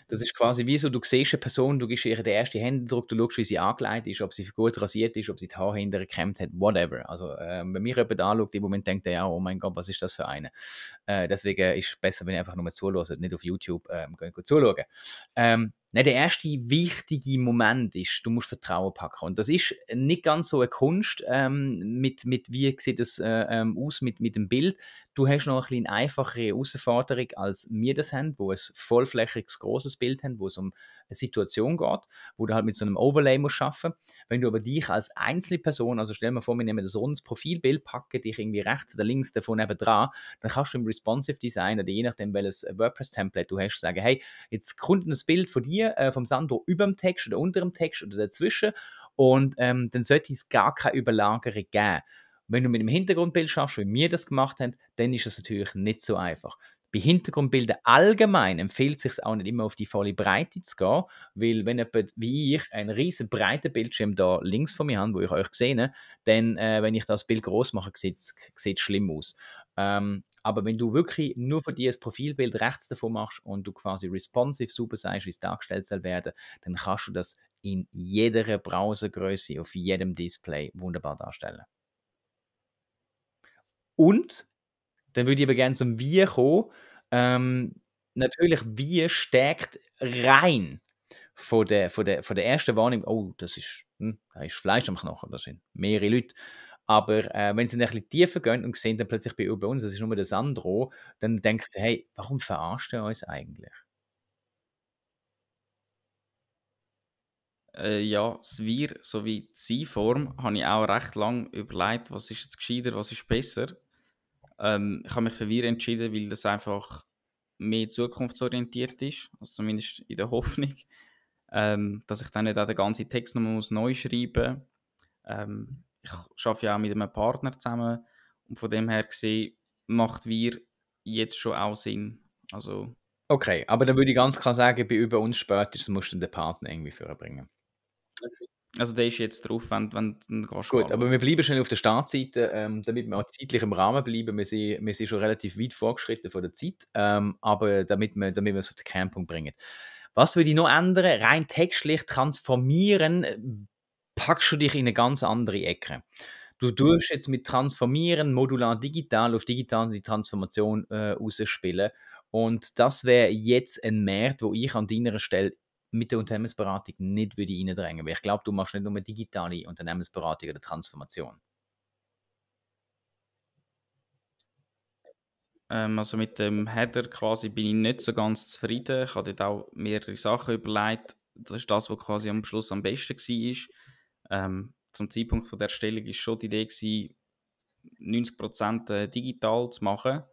Das ist quasi wie so, du siehst eine Person, du gibst ihr den ersten Händedruck, du schaust, wie sie angelegt ist, ob sie gut rasiert ist, ob sie die Haare hinterher gekämmt hat, whatever. Also äh, wenn mir jemand anschaut, im Moment denkt er ja, oh mein Gott, was ist das für eine? Äh, deswegen ist es besser, wenn ihr einfach nur mal zuhört, nicht auf YouTube, ähm, gehen, gehen zuschauen. Ähm, Nein, der erste wichtige Moment ist, du musst Vertrauen packen. Und das ist nicht ganz so eine Kunst, ähm, mit, mit wie sieht es äh, ähm, aus mit, mit dem Bild. Du hast noch ein bisschen einfachere Herausforderung, als wir das haben, wo es vollflächiges, großes Bild haben, wo es um eine Situation geht, wo du halt mit so einem Overlay musst schaffen. Wenn du aber dich als einzelne Person, also stell dir vor, wir nehmen so ein Profilbild, packen dich irgendwie rechts oder links davon eben dran, dann kannst du im Responsive Design oder je nachdem, welches WordPress-Template du hast, sagen, hey, jetzt kommt ein Bild von dir, mir äh, vom Sandro über dem Text oder unter dem Text oder dazwischen und ähm, dann sollte es gar keine Überlagerung geben. Wenn du mit dem Hintergrundbild schaffst, wie wir das gemacht haben, dann ist das natürlich nicht so einfach. Bei Hintergrundbildern allgemein empfiehlt es sich auch nicht immer auf die volle Breite zu gehen, weil wenn jemand wie ich einen riesen breiten Bildschirm da links von mir hat, wo ich euch gesehen habe, dann, äh, wenn ich das Bild groß mache, sieht es schlimm aus. Ähm, aber wenn du wirklich nur für dir ein Profilbild rechts davon machst und du quasi responsive super sagst, wie es dargestellt soll werden, dann kannst du das in jeder Browsergröße, auf jedem Display wunderbar darstellen. Und dann würde ich aber gerne zum Wie kommen. Ähm, natürlich, Wie stärkt rein von der, von der, von der ersten Wahrnehmung, oh, das ist, hm, da ist Fleisch am Knochen, da sind mehrere Leute. Aber äh, wenn sie dann ein bisschen tiefer gehen und sehen dann plötzlich bei, uns, das ist nur der Sandro, dann denken sie, hey, warum verarscht ihr uns eigentlich? Äh, ja, das Wir sowie die Sie-Form habe ich auch recht lange überlegt, was ist jetzt gescheiter, was ist besser. Ähm, ich habe mich für Wir entschieden, weil das einfach mehr zukunftsorientiert ist, also zumindest in der Hoffnung, ähm, dass ich dann nicht auch den ganzen Text nochmal neu schreiben muss. Ähm, ich arbeite ja auch mit einem Partner zusammen und von dem her gesehen, macht wir jetzt schon auch Sinn. Also, okay, aber dann würde ich ganz klar sagen, bei über uns spätestens musst du den Partner irgendwie vorbringen. Also der ist jetzt drauf, wenn, wenn du gehst. Gut, aber wir bleiben schnell auf der Startseite, ähm, damit wir auch zeitlich im Rahmen bleiben. Wir sind, wir sind schon relativ weit vorgeschritten von der Zeit, ähm, aber damit wir, damit wir es auf den Camping bringen. Was würde ich noch ändern? Rein textlich transformieren packst du dich in eine ganz andere Ecke. Du tust jetzt mit Transformieren, modular digital auf digital die Transformation äh, rausspielen. Und das wäre jetzt ein Markt, wo ich an deiner Stelle mit der Unternehmensberatung nicht würde reindrängen, weil ich glaube, du machst nicht nur digitale Unternehmensberatung oder Transformation. Ähm, also mit dem Header quasi bin ich nicht so ganz zufrieden. Ich habe dort auch mehrere Sachen überlegt. Das ist das, was quasi am Schluss am besten war. Ähm, zum Zeitpunkt von der Erstellung ist schon die Idee gewesen, 90% äh, digital zu machen.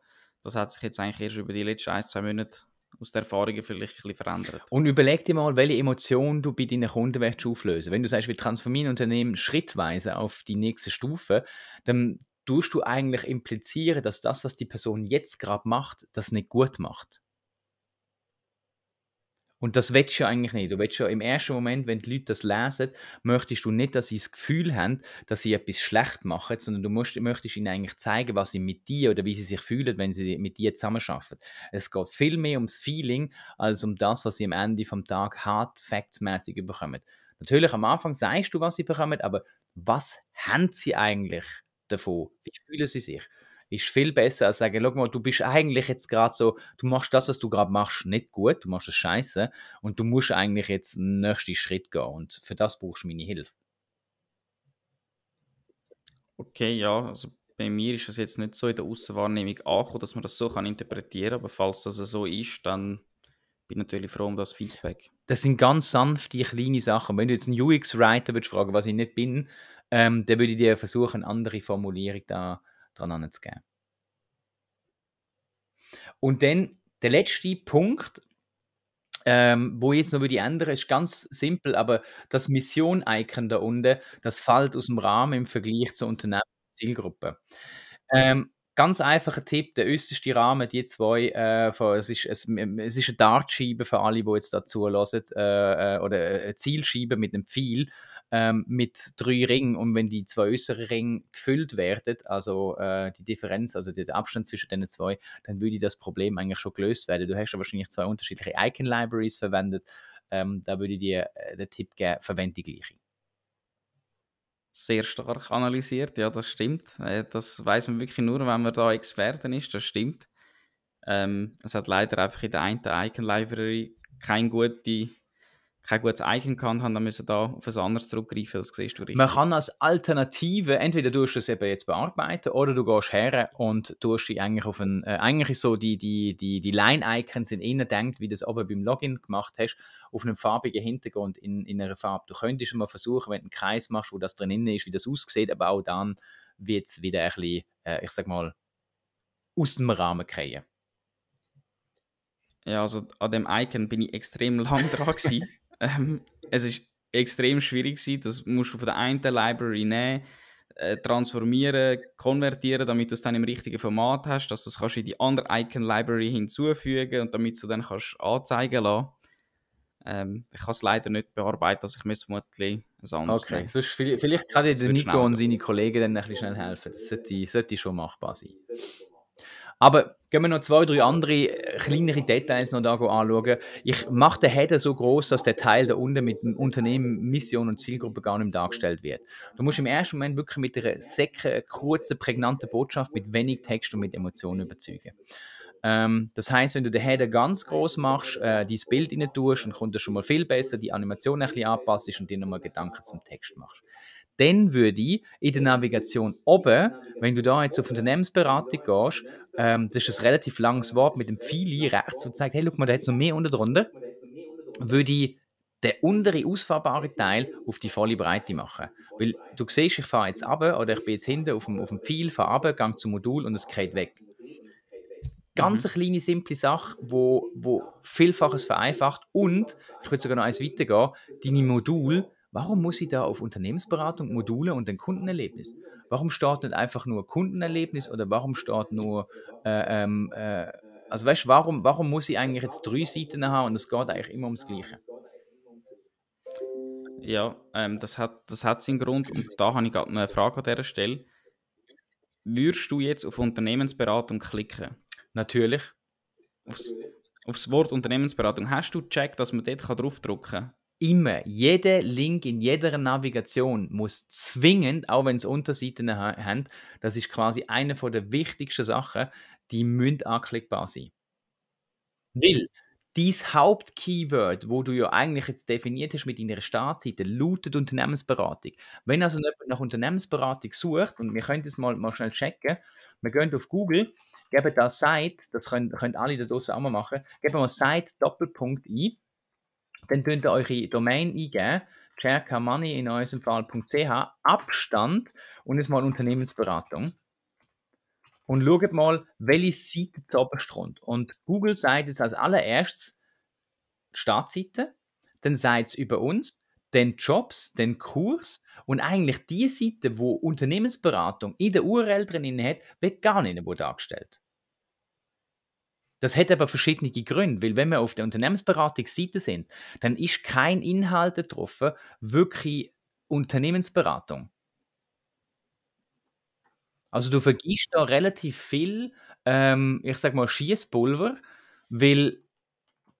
Das hat sich jetzt eigentlich erst über die letzten ein, zwei Monate aus den Erfahrungen vielleicht ein bisschen verändert. Und überleg dir mal, welche Emotionen du bei deinen Kunden willst auflösen Wenn du sagst, wir transformieren Unternehmen schrittweise auf die nächste Stufe, dann tust du eigentlich implizieren, dass das, was die Person jetzt gerade macht, das nicht gut macht. Und das willst du ja eigentlich nicht. Du willst ja im ersten Moment, wenn die Leute das lesen, möchtest du nicht, dass sie das Gefühl haben, dass sie etwas schlecht machen, sondern du musst, möchtest ihnen eigentlich zeigen, was sie mit dir oder wie sie sich fühlen, wenn sie mit dir zusammenarbeiten. Es geht viel mehr ums Feeling, als um das, was sie am Ende vom Tag hart factsmäßig bekommen. Natürlich am Anfang sagst du, was sie bekommen, aber was haben sie eigentlich davon? Wie fühlen sie sich? ist viel besser als sagen, guck mal, du bist eigentlich jetzt gerade so, du machst das, was du gerade machst, nicht gut, du machst es scheiße und du musst eigentlich jetzt den nächsten Schritt gehen und für das brauchst du meine Hilfe. Okay, ja, also bei mir ist das jetzt nicht so in der Außenwahrnehmung angekommen, dass man das so kann interpretieren kann, aber falls das so ist, dann bin ich natürlich froh um das Feedback. Das sind ganz sanfte, kleine Sachen. Wenn du jetzt einen UX-Writer fragen was ich nicht bin, ähm, dann würde ich dir versuchen, eine andere Formulierung da zu dran zu Und dann der letzte Punkt, ähm, wo ich jetzt noch würde ändern, ist ganz simpel, aber das Mission-Icon da unten, das fällt aus dem Rahmen im Vergleich zur Unternehmenszielgruppe. Ähm, ganz einfacher Tipp, der äußerste Rahmen, die zwei, äh, von, es, ist, es, es ist eine Dartscheibe für alle, die jetzt dazu hören, äh, äh, oder eine Zielscheibe mit einem Pfeil ähm, mit drei Ringen und wenn die zwei äußeren Ringe gefüllt werden, also äh, die Differenz, also der Abstand zwischen den zwei, dann würde das Problem eigentlich schon gelöst werden. Du hast ja wahrscheinlich zwei unterschiedliche Icon-Libraries verwendet. Ähm, da würde ich dir äh, den Tipp geben, verwende die gleiche sehr stark analysiert. Ja, das stimmt. Äh, das weiß man wirklich nur, wenn man da Experten ist. Das stimmt. Ähm, es hat leider einfach in der einen Icon Library keine gute kein gutes Icon gehabt haben, dann müssen da auf etwas anderes zurückgreifen, das siehst du richtig. Man kann als Alternative, entweder du es eben jetzt bearbeiten oder du gehst her und tust sie eigentlich auf ein, äh, eigentlich so die, die, die, die Line-Icons sind innen denkt, wie du es aber beim Login gemacht hast, auf einem farbigen Hintergrund in, in einer Farbe. Du könntest mal versuchen, wenn du einen Kreis machst, wo das drin ist, wie das aussieht, aber auch dann wird es wieder ein bisschen, äh, ich sag mal, aus dem Rahmen kriegen. Ja, also an dem Icon bin ich extrem (laughs) lang dran ähm, es ist extrem schwierig gewesen. Das musst du von der einen Library nehmen, äh, transformieren, konvertieren, damit du es dann im richtigen Format hast, dass du es kannst in die andere Icon Library hinzufügen und damit du dann kannst anzeigen lassen. Ähm, ich kann es leider nicht bearbeiten, also ich muss vermutlich ein anderes Okay, Sonst, vielleicht, vielleicht kann dir Nico und seine Kollegen dann ein bisschen schnell helfen. Das sollte, sollte schon machbar sein. Aber gehen wir noch zwei, drei andere äh, kleinere Details noch da anschauen. Ich mache den Header so groß, dass der Teil da unten mit dem Unternehmen, Mission und Zielgruppe gar nicht mehr dargestellt wird. Du musst im ersten Moment wirklich mit einer sehr kurzen, prägnanten Botschaft, mit wenig Text und mit Emotionen überzeugen. Ähm, das heißt, wenn du den Header ganz groß machst, äh, dein Bild rein tust, dann kommt das schon mal viel besser, die Animation ein bisschen anpasst und dir nochmal Gedanken zum Text machst dann würde ich in der Navigation oben, wenn du da jetzt auf Unternehmensberatung gehst, ähm, das ist ein relativ langes Wort mit dem Pfeil rechts, wo zeigt, hey, guck mal, da hat noch mehr unten drunter, würde ich den untere ausfahrbare Teil auf die volle Breite machen. Weil du siehst, ich fahre jetzt runter oder ich bin jetzt hinten auf dem, auf dem Pfeil, fahre runter, gehe zum Modul und es geht weg. Ganz mhm. eine kleine, simple Sache, wo, wo vielfaches vereinfacht und, ich würde sogar noch eins weitergehen, deine Module Warum muss ich da auf Unternehmensberatung, Module und ein Kundenerlebnis? Warum startet einfach nur Kundenerlebnis oder warum startet nur, äh, ähm, äh, also weißt du, warum, warum muss ich eigentlich jetzt drei Seiten haben und es geht eigentlich immer ums Gleiche? Ja, ähm, das, hat, das hat seinen Grund und da habe ich gerade eine Frage an dieser Stelle. Würdest du jetzt auf Unternehmensberatung klicken? Natürlich. Aufs, aufs Wort Unternehmensberatung. Hast du gecheckt, dass man dort draufdrücken kann? immer, jeder Link in jeder Navigation muss zwingend, auch wenn es Unterseiten haben, das ist quasi eine der wichtigsten Sachen, die münd anklickbar sein. Will dein Hauptkeyword, wo du ja eigentlich jetzt definiert hast mit deiner Startseite, lautet Unternehmensberatung. Wenn also jemand nach Unternehmensberatung sucht, und wir können das mal, mal schnell checken, wir gehen auf Google, geben da Site, das können, können alle da draußen auch mal machen, geben wir Site Doppelpunkt ein dann könnt ihr eure Domain eingeben, chaircarmoney in unserem Fall.ch, Abstand und jetzt mal Unternehmensberatung. Und schaut mal, welche Seite zuoberst kommt. Und Google sagt es als allererstes Startseite, dann sagt es über uns, dann Jobs, dann Kurs und eigentlich die Seite, wo Unternehmensberatung in der URL drin hat, wird gar nicht mehr dargestellt. Das hat aber verschiedene Gründe, weil wenn wir auf der Unternehmensberatungsseite sind, dann ist kein Inhalt getroffen, wirklich Unternehmensberatung. Also du vergisst da relativ viel, ähm, ich sag mal, Schießpulver, weil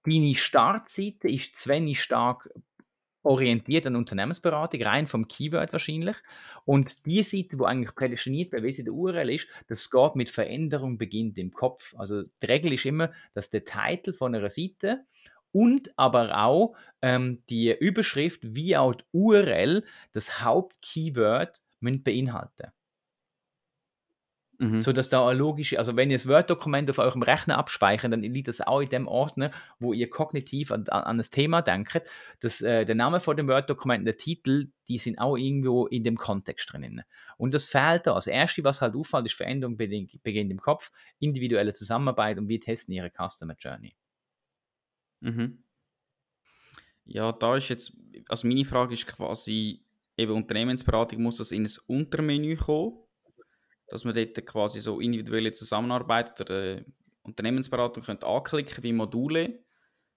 deine Startseite ist zu wenig stark orientiert an Unternehmensberatung, rein vom Keyword wahrscheinlich. Und die Seite, wo eigentlich prädestiniert bei WC der URL ist, das geht mit Veränderung beginnt im Kopf. Also die Regel ist immer, dass der Titel von einer Seite und aber auch ähm, die Überschrift wie auch die URL das Hauptkeyword beinhalten Mhm. So dass da logisch, also wenn ihr das Word-Dokument auf eurem Rechner abspeichert, dann liegt das auch in dem Ordner, wo ihr kognitiv an, an das Thema denkt. Das, äh, der Name von dem Word-Dokument, der Titel, die sind auch irgendwo in dem Kontext drinnen. Und das fehlt da. Das Erste, was halt auffällt, ist Veränderung beginnt im Kopf, individuelle Zusammenarbeit und wir testen ihre Customer Journey. Mhm. Ja, da ist jetzt, also meine Frage ist quasi, eben Unternehmensberatung muss das in ein Untermenü kommen dass man dort quasi so individuelle Zusammenarbeit oder äh, Unternehmensberatung könnte anklicken wie Module.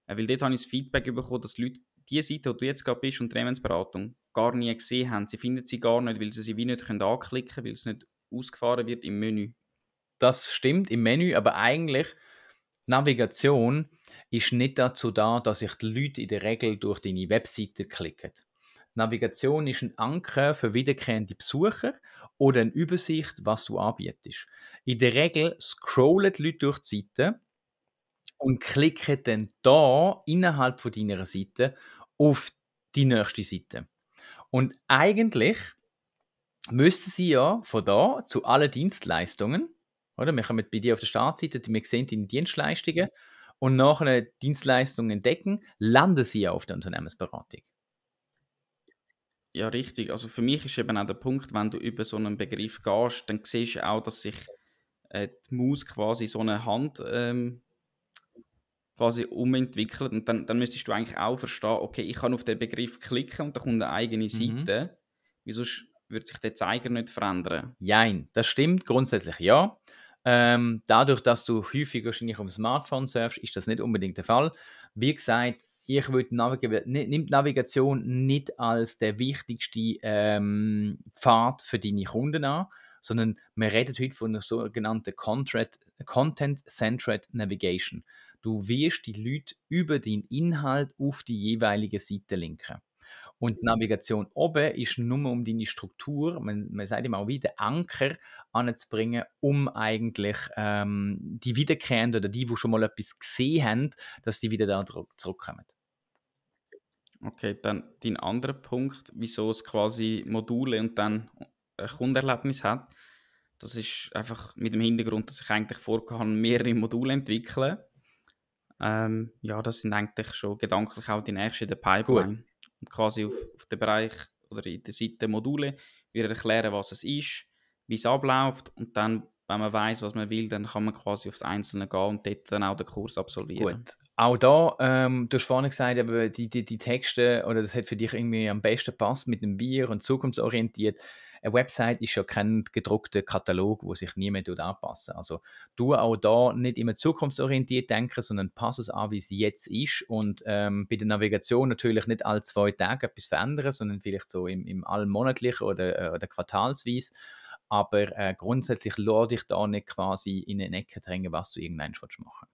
Äh, weil dort habe ich das Feedback bekommen, dass Leute die Seite, wo du jetzt gerade bist, Unternehmensberatung, gar nie gesehen haben. Sie finden sie gar nicht, weil sie sie wie nicht können anklicken können, weil es nicht ausgefahren wird im Menü. Das stimmt im Menü, aber eigentlich Navigation ist nicht dazu da, dass sich die Leute in der Regel durch deine Webseite klicken. Navigation ist ein Anker für wiederkehrende Besucher oder eine Übersicht, was du anbietest. In der Regel scrollen die Leute durch die Seite und klicken dann da innerhalb von deiner Seite auf die nächste Seite. Und eigentlich müssen sie ja von da zu allen Dienstleistungen, oder? Wir kommen bei dir auf der Startseite, wir sehen deine Dienstleistungen und nach einer Dienstleistung entdecken, landen sie ja auf der Unternehmensberatung. Ja, richtig. Also für mich ist eben auch der Punkt, wenn du über so einen Begriff gehst, dann siehst du auch, dass sich äh, die Maus quasi so eine Hand ähm, quasi umentwickelt. Und dann, dann müsstest du eigentlich auch verstehen, okay, ich kann auf den Begriff klicken und da kommt eine eigene mhm. Seite. Mhm. Wieso würde sich der Zeiger nicht verändern? Nein, das stimmt grundsätzlich ja. Ähm, dadurch, dass du häufig wahrscheinlich auf dem Smartphone surfst, ist das nicht unbedingt der Fall. Wie gesagt, ich würde nimmt Navigation nicht als der wichtigste ähm, Pfad für deine Kunden an, sondern wir reden heute von einer sogenannten Content-Centered Navigation. Du wirst die Leute über den Inhalt auf die jeweilige Seite linken. Und Navigation oben ist nur um deine Struktur, man, man sagt immer auch wieder Anker anzubringen, um eigentlich ähm, die Wiederkehrenden oder die, die schon mal etwas gesehen haben, dass die wieder da zurückkommen. Okay, dann dein anderer Punkt, wieso es quasi Module und dann ein äh, Kundenerlebnis hat. Das ist einfach mit dem Hintergrund, dass ich eigentlich vorgehabt mehrere Module entwickeln. Ähm, ja, das sind eigentlich schon gedanklich auch die nächsten in der Pipeline. Gut. Und quasi auf, auf den Bereich oder in der Seite Module wir erklären, was es ist, wie es abläuft und dann wenn man weiß, was man will, dann kann man quasi aufs Einzelne gehen und dort dann auch den Kurs absolvieren. Gut. Auch da, ähm, du hast vorhin gesagt, eben die, die, die Texte oder das hat für dich irgendwie am besten passt mit dem Bier und zukunftsorientiert. Eine Website ist ja kein gedruckter Katalog, wo sich niemand anpassen Also du auch da nicht immer zukunftsorientiert denken, sondern pass es an, wie es jetzt ist und ähm, bei der Navigation natürlich nicht alle zwei Tage etwas verändern, sondern vielleicht so im, im allmonatlich oder, äh, oder quartalsweise aber äh, grundsätzlich lass dich da nicht quasi in eine Ecke drängen, was du irgendwann machen willst.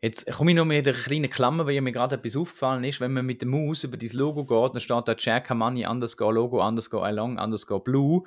Jetzt komme ich noch mit einer kleinen Klammer, weil mir gerade etwas aufgefallen ist. Wenn man mit der Maus über dieses Logo geht, dann steht da Jack Money underscore Logo underscore along underscore blue.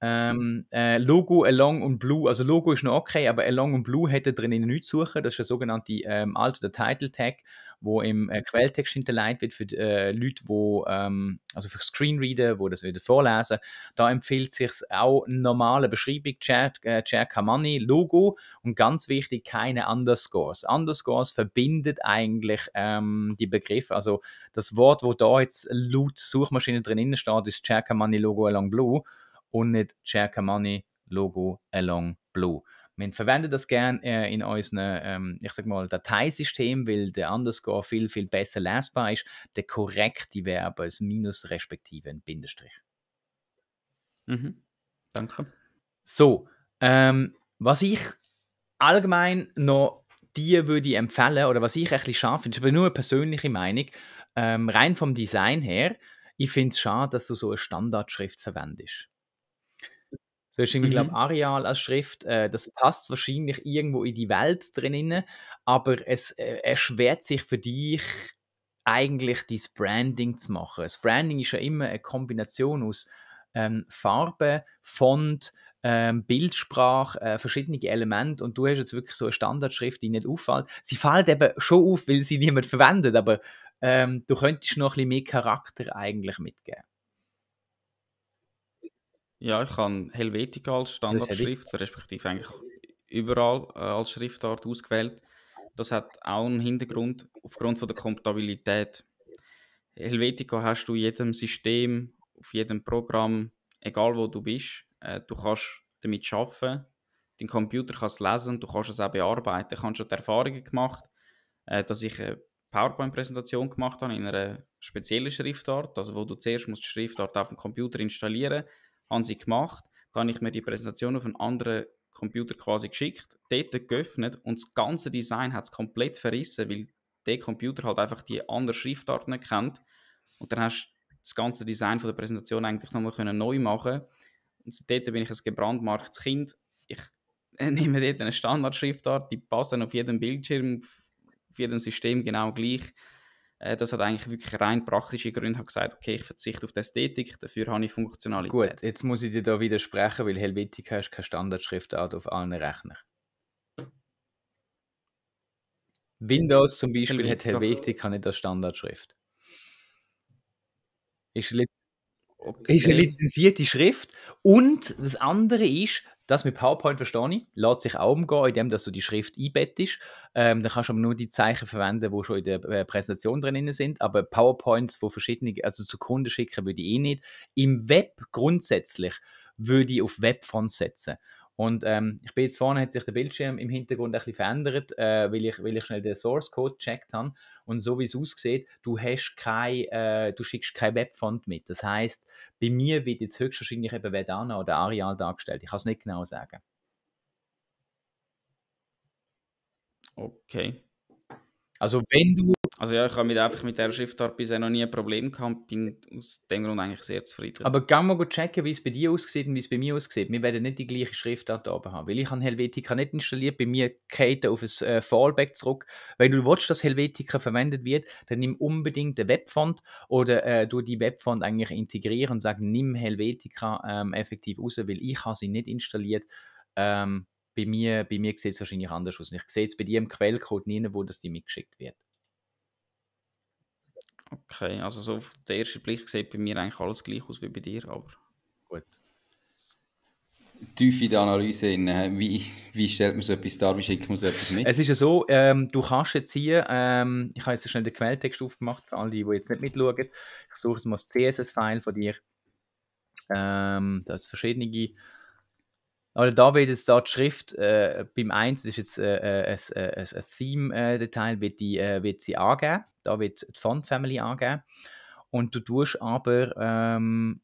Ähm, äh, Logo along und blue, also Logo ist noch okay, aber along und blue hätte drin nichts zu suchen. Das ist der sogenannte ähm, Alt- Title-Tag wo im äh, Quelltext hinterlegt wird für äh, Leute, wo, ähm, also für Screenreader, wo das wieder vorlesen. Da empfiehlt sich auch eine normale Beschreibung, Jack, äh, Jack Logo und ganz wichtig, keine Underscores. Underscores verbindet eigentlich ähm, die Begriffe. Also das Wort, wo da jetzt laut Suchmaschine drin steht, ist Jack Hamani Logo Along Blue und nicht Jack Hamani Logo Along Blue. Wir verwenden das gerne äh, in unserem, ähm, ich sag mal, Dateisystem, weil der Underscore viel, viel besser lesbar ist. Der korrekte Verb ist Minus respektive ein Bindestrich. Mhm. Danke. So, ähm, was ich allgemein noch dir würde empfehlen, oder was ich ein scharf schade finde, ist aber nur eine persönliche Meinung, ähm, rein vom Design her, ich finde es schade, dass du so eine Standardschrift verwendest. Du hast irgendwie, mhm. glaube Areal als Schrift. Äh, das passt wahrscheinlich irgendwo in die Welt drin, aber es äh, erschwert sich für dich eigentlich dein Branding zu machen. Das Branding ist ja immer eine Kombination aus ähm, Farbe, Font, ähm, Bildsprache, äh, verschiedene Elemente und du hast jetzt wirklich so eine Standardschrift, die nicht auffällt. Sie fällt eben schon auf, weil sie niemand verwendet, aber ähm, du könntest noch ein bisschen mehr Charakter eigentlich mitgeben. Ja, ich habe Helvetica als Standardschrift, respektive eigentlich überall äh, als Schriftart ausgewählt. Das hat auch einen Hintergrund aufgrund von der Kompatibilität. Helvetica hast du in jedem System, auf jedem Programm, egal wo du bist. Äh, du kannst damit arbeiten, dein Computer kann es lesen, du kannst es auch bearbeiten. Ich habe schon die Erfahrungen gemacht, äh, dass ich eine PowerPoint-Präsentation gemacht habe in einer speziellen Schriftart, also wo du zuerst musst die Schriftart auf dem Computer installieren musst haben sie gemacht. Dann habe ich mir die Präsentation auf einen anderen Computer quasi geschickt, dort geöffnet und das ganze Design hat es komplett verrissen, weil der Computer halt einfach die andere Schriftart nicht kennt. Und dann hast du das ganze Design von der Präsentation eigentlich nochmal können neu machen Und dort bin ich ein gebrandmarktes Kind. Ich (laughs) nehme dort eine Standardschriftart, die passt dann auf jedem Bildschirm, auf jedem System genau gleich. Äh, das hat eigentlich wirklich rein praktische Gründe. Ich gesagt, okay, ich verzichte auf die Ästhetik, dafür habe ich Funktionalität. Gut, jetzt muss ich dir da widersprechen, weil Helvetica ist keine Standardschriftart auf allen Rechnern. Windows zum Beispiel Helvetica. hat Helvetica nicht als Standardschrift. Ist, li okay. ist eine lizenzierte Schrift. Und das andere ist, das mit PowerPoint verstehe ich. Lässt sich auch umgehen, indem dass du die Schrift einbettest. Ähm, dann kannst du aber nur die Zeichen verwenden, die schon in der äh, Präsentation drin sind. Aber PowerPoints von verschiedenen, also zu Kunden schicken, würde ich eh nicht. Im Web grundsätzlich würde ich auf Webfonts setzen. Und ähm, ich bin jetzt vorne, hat sich der Bildschirm im Hintergrund ein bisschen verändert, äh, weil, ich, weil ich schnell den Source Code gecheckt habe. Und so wie es aussieht, du, hast kein, äh, du schickst kein Webfont mit. Das heißt, bei mir wird jetzt höchstwahrscheinlich eben Vedana oder Arial dargestellt. Ich kann es nicht genau sagen. Okay. Also wenn du also ja, ich habe mit, einfach mit dieser Schriftart bisher noch nie ein Problem gehabt bin aus dem Grund eigentlich sehr zufrieden. Aber gehen wir mal checken, wie es bei dir aussieht und wie es bei mir aussieht. Wir werden nicht die gleiche Schriftart oben haben, weil ich habe Helvetica nicht installiert, bei mir geht auf ein äh, Fallback zurück. Wenn du willst, dass Helvetica verwendet wird, dann nimm unbedingt den Webfont oder äh, du die Webfont eigentlich integrieren und sag, nimm Helvetica ähm, effektiv raus, weil ich habe sie nicht installiert. Ähm, bei mir, bei mir sieht es wahrscheinlich anders aus. ich sehe es bei dir im Quellcode nicht, wo das dir mitgeschickt wird. Okay, also so auf den ersten Blick sieht bei mir eigentlich alles gleich aus wie bei dir, aber... Gut. Tiefe Analyse, in, wie, wie stellt man so etwas dar, wie schickt man so etwas mit? Es ist ja so, ähm, du kannst jetzt hier, ähm, ich habe jetzt schnell den Quelltext aufgemacht, für alle, die jetzt nicht mitschauen, ich suche jetzt mal das CSS-File von dir, ähm, da ist verschiedene aber da wird jetzt da die Schrift, äh, beim 1, das ist jetzt äh, äh, äh ein, ein, ein Theme-Detail, äh, wird, die, äh, wird sie angeben. Da wird die Font Family angeben. Und du tust aber ähm,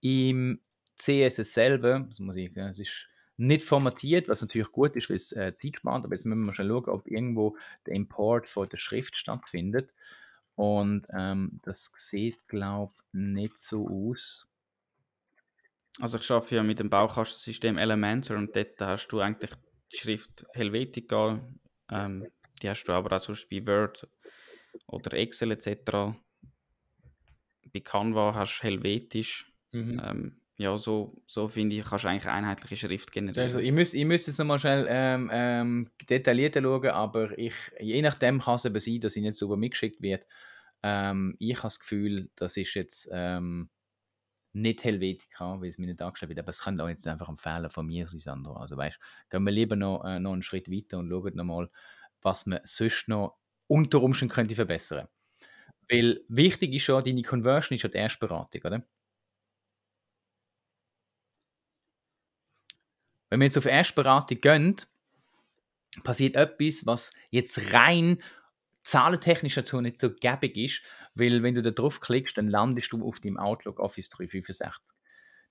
im CSS selber, das muss ich, es ist nicht formatiert, was natürlich gut ist, weil es äh, Zeit spart, aber jetzt müssen wir schon schauen, ob irgendwo der Import von der Schrift stattfindet. Und ähm, das sieht, glaube ich, nicht so aus. Also ich arbeite ja mit dem Baukastensystem Elementor und dort hast du eigentlich die Schrift Helvetica, ähm, die hast du aber auch sonst bei Word oder Excel etc. Bei Canva hast du Helvetisch. Mhm. Ähm, ja, so, so finde ich, kannst du eigentlich einheitliche Schrift generieren. Also ich müsste ich müsst jetzt nochmal schnell ähm, ähm, detaillierter schauen, aber ich, je nachdem kann es eben sein, dass ich nicht sauber mitgeschickt wird. Ähm, ich habe das Gefühl, das ist jetzt ähm, nicht Helvetica, weil es mir nicht angeschrieben wird, aber es könnte auch jetzt einfach ein Fehler von mir sein, Sandro. Also weißt, gehen wir lieber noch, äh, noch einen Schritt weiter und schauen nochmal, was man sonst noch unter Umständen könnte verbessern. Weil wichtig ist ja, deine Conversion ist ja die Erstberatung, oder? Wenn wir jetzt auf Erstberatung gehen, passiert etwas, was jetzt rein zahlentechnisch natürlich nicht so gäbig ist, weil wenn du da drauf klickst, dann landest du auf deinem Outlook Office 365.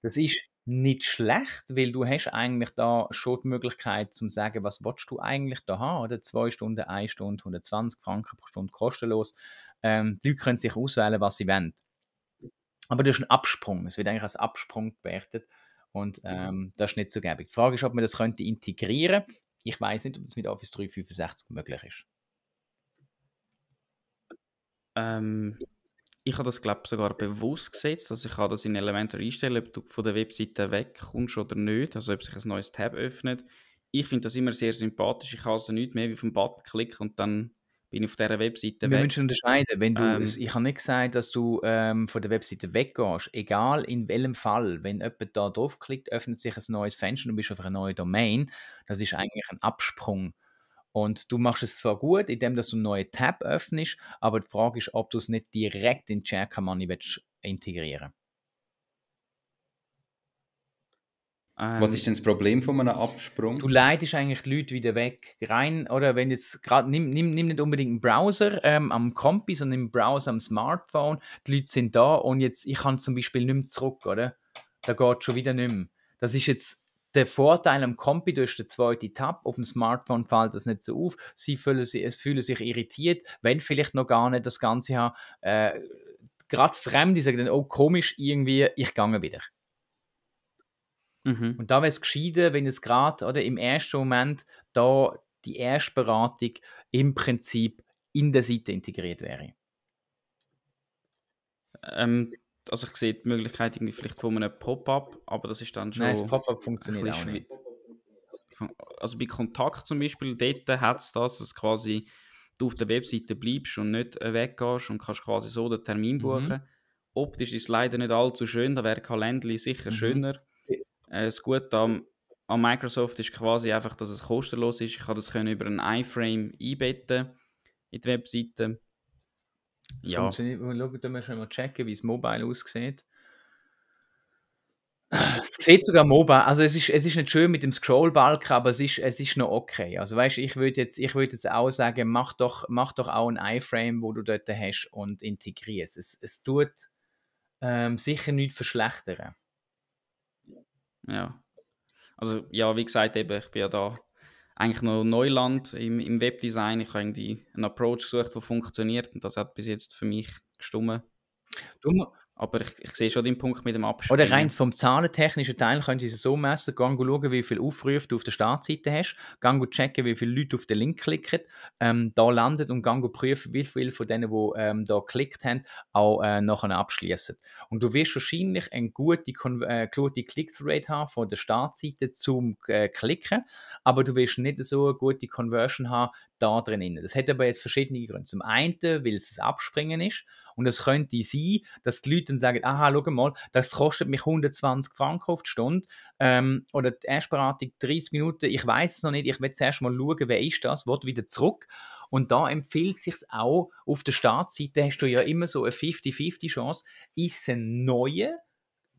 Das ist nicht schlecht, weil du hast eigentlich da schon die Möglichkeit zu sagen, was willst du eigentlich da haben, oder? Zwei Stunden, eine Stunde, 120 Franken pro Stunde kostenlos. Ähm, die Leute können sich auswählen, was sie wollen. Aber das ist ein Absprung. Es wird eigentlich als Absprung bewertet und mhm. ähm, das ist nicht so gäbig. Die Frage ist, ob man das könnte integrieren. Ich weiß nicht, ob das mit Office 365 möglich ist. Ähm, ich habe das, glaube sogar bewusst gesetzt. Also ich kann das in Elementor einstellen, ob du von der Webseite wegkommst oder nicht. Also ob sich ein neues Tab öffnet. Ich finde das immer sehr sympathisch. Ich kann hasse also nicht mehr, wie auf den Button klicken und dann bin ich auf dieser Webseite Wir weg. Wir müssen unterscheiden. Wenn du, ähm, ich habe nicht gesagt, dass du ähm, von der Webseite weggehst. Egal in welchem Fall, wenn jemand da draufklickt, öffnet sich ein neues Fenster und du bist auf einer neuen Domain. Das ist eigentlich ein Absprung. Und du machst es zwar gut, indem dass du einen neuen Tab öffnest, aber die Frage ist, ob du es nicht direkt in Jack Money integrieren ähm, Was ist denn das Problem von einem Absprung? Du leitest eigentlich die Leute wieder weg. Rein, oder wenn jetzt gerade, nimm, nimm, nimm nicht unbedingt einen Browser ähm, am Kompi, sondern einen Browser am Smartphone. Die Leute sind da und jetzt, ich kann zum Beispiel nicht mehr zurück, oder? Da geht schon wieder nicht mehr. Das ist jetzt der Vorteil am Kompi du hast den zweiten Tab, auf dem Smartphone fällt das nicht so auf. Sie fühlen, sie fühlen sich irritiert, wenn vielleicht noch gar nicht das Ganze haben. Äh, Gerade Fremde sagen dann, oh, komisch, irgendwie, ich gehe wieder. Mhm. Und da wäre es gescheiter, wenn es gerade oder im ersten Moment da die Erstberatung im Prinzip in der Seite integriert wäre. Ähm, also ich sehe die Möglichkeit irgendwie vielleicht von einem Pop-up, aber das ist dann schon. Nein, das Pop-up funktioniert auch nicht. Also bei Kontakt zum Beispiel, dort hat es das, dass quasi du auf der Webseite bleibst und nicht äh, weggehst und kannst quasi so den Termin mhm. buchen. Mhm. Optisch ist es leider nicht allzu schön, da wäre Kalendli sicher mhm. schöner. Äh, das Gute an, am, Microsoft ist quasi einfach, dass es kostenlos ist. Ich kann das können über ein iFrame einbetten in die Webseite ja. Funktioniert. Schauen, da müssen wir mal checken, wie es mobile aussieht. Es äh, sieht sogar mobile, also es ist, es ist nicht schön mit dem Scrollbalken, aber es ist, es ist noch okay. Also weißt, ich würde jetzt, ich würde jetzt auch sagen, mach doch, mach doch auch ein iFrame, wo du dort hast und integriere es. Es, es tut ähm, sicher nichts verschlechtern. Ja. Also ja, wie gesagt, eben, ich bin ja da eigentlich noch Neuland im, im Webdesign. Ich habe irgendwie einen Approach gesucht, der funktioniert und das hat bis jetzt für mich gestummen. Du, aber ich, ich, sehe schon den Punkt mit dem Abstand. Oder rein vom zahlentechnischen Teil könntest du es so messen: Gang schauen, wie viele Aufrufe du auf der Startseite hast, gang checken, wie viele Leute auf den Link klicken, ähm, da landet und gang prüfen, wie viele von denen, die ähm, da geklickt haben, auch äh, nachher abschließen. Und du wirst wahrscheinlich eine gute, äh, gute Click-Through-Rate haben von der Startseite zum äh, Klicken, aber du wirst nicht so eine gute Conversion haben da drin. Das hat aber jetzt verschiedene Gründe. Zum einen, weil es das Abspringen ist und es könnte sein, dass die Leute dann sagen, aha, schau mal, das kostet mich 120 Franken auf die Stunde ähm, oder die Erstberatung 30 Minuten, ich weiß es noch nicht, ich will zuerst mal schauen, wer ist das, will wieder zurück. Und da empfiehlt es sich auch, auf der Startseite hast du ja immer so eine 50-50-Chance, ist es ein neuer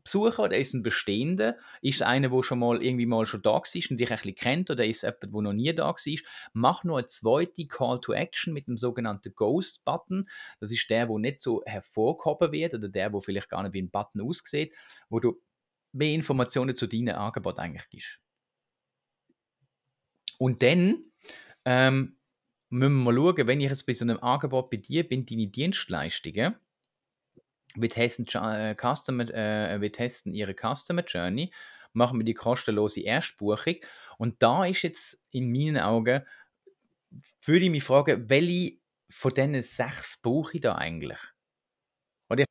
suchen oder ist ein Bestehender? Ist einer, der schon mal irgendwie mal schon da war und dich ein bisschen kennt oder ist jemand, der noch nie da war? Mach nur eine zweite Call to Action mit dem sogenannten Ghost Button. Das ist der, der nicht so hervorgehoben wird oder der, der vielleicht gar nicht wie ein Button aussieht, wo du mehr Informationen zu deinem Angebot eigentlich gibst. Und dann ähm, müssen wir mal schauen, wenn ich jetzt bei so einem Angebot bei dir bin, deine Dienstleistungen wir testen, äh, Customer, äh, wir testen ihre Customer Journey, machen wir die kostenlose Erstbuchung. Und da ist jetzt in meinen Augen, würde ich mich fragen, welche von diesen sechs brauche ich da eigentlich? Oder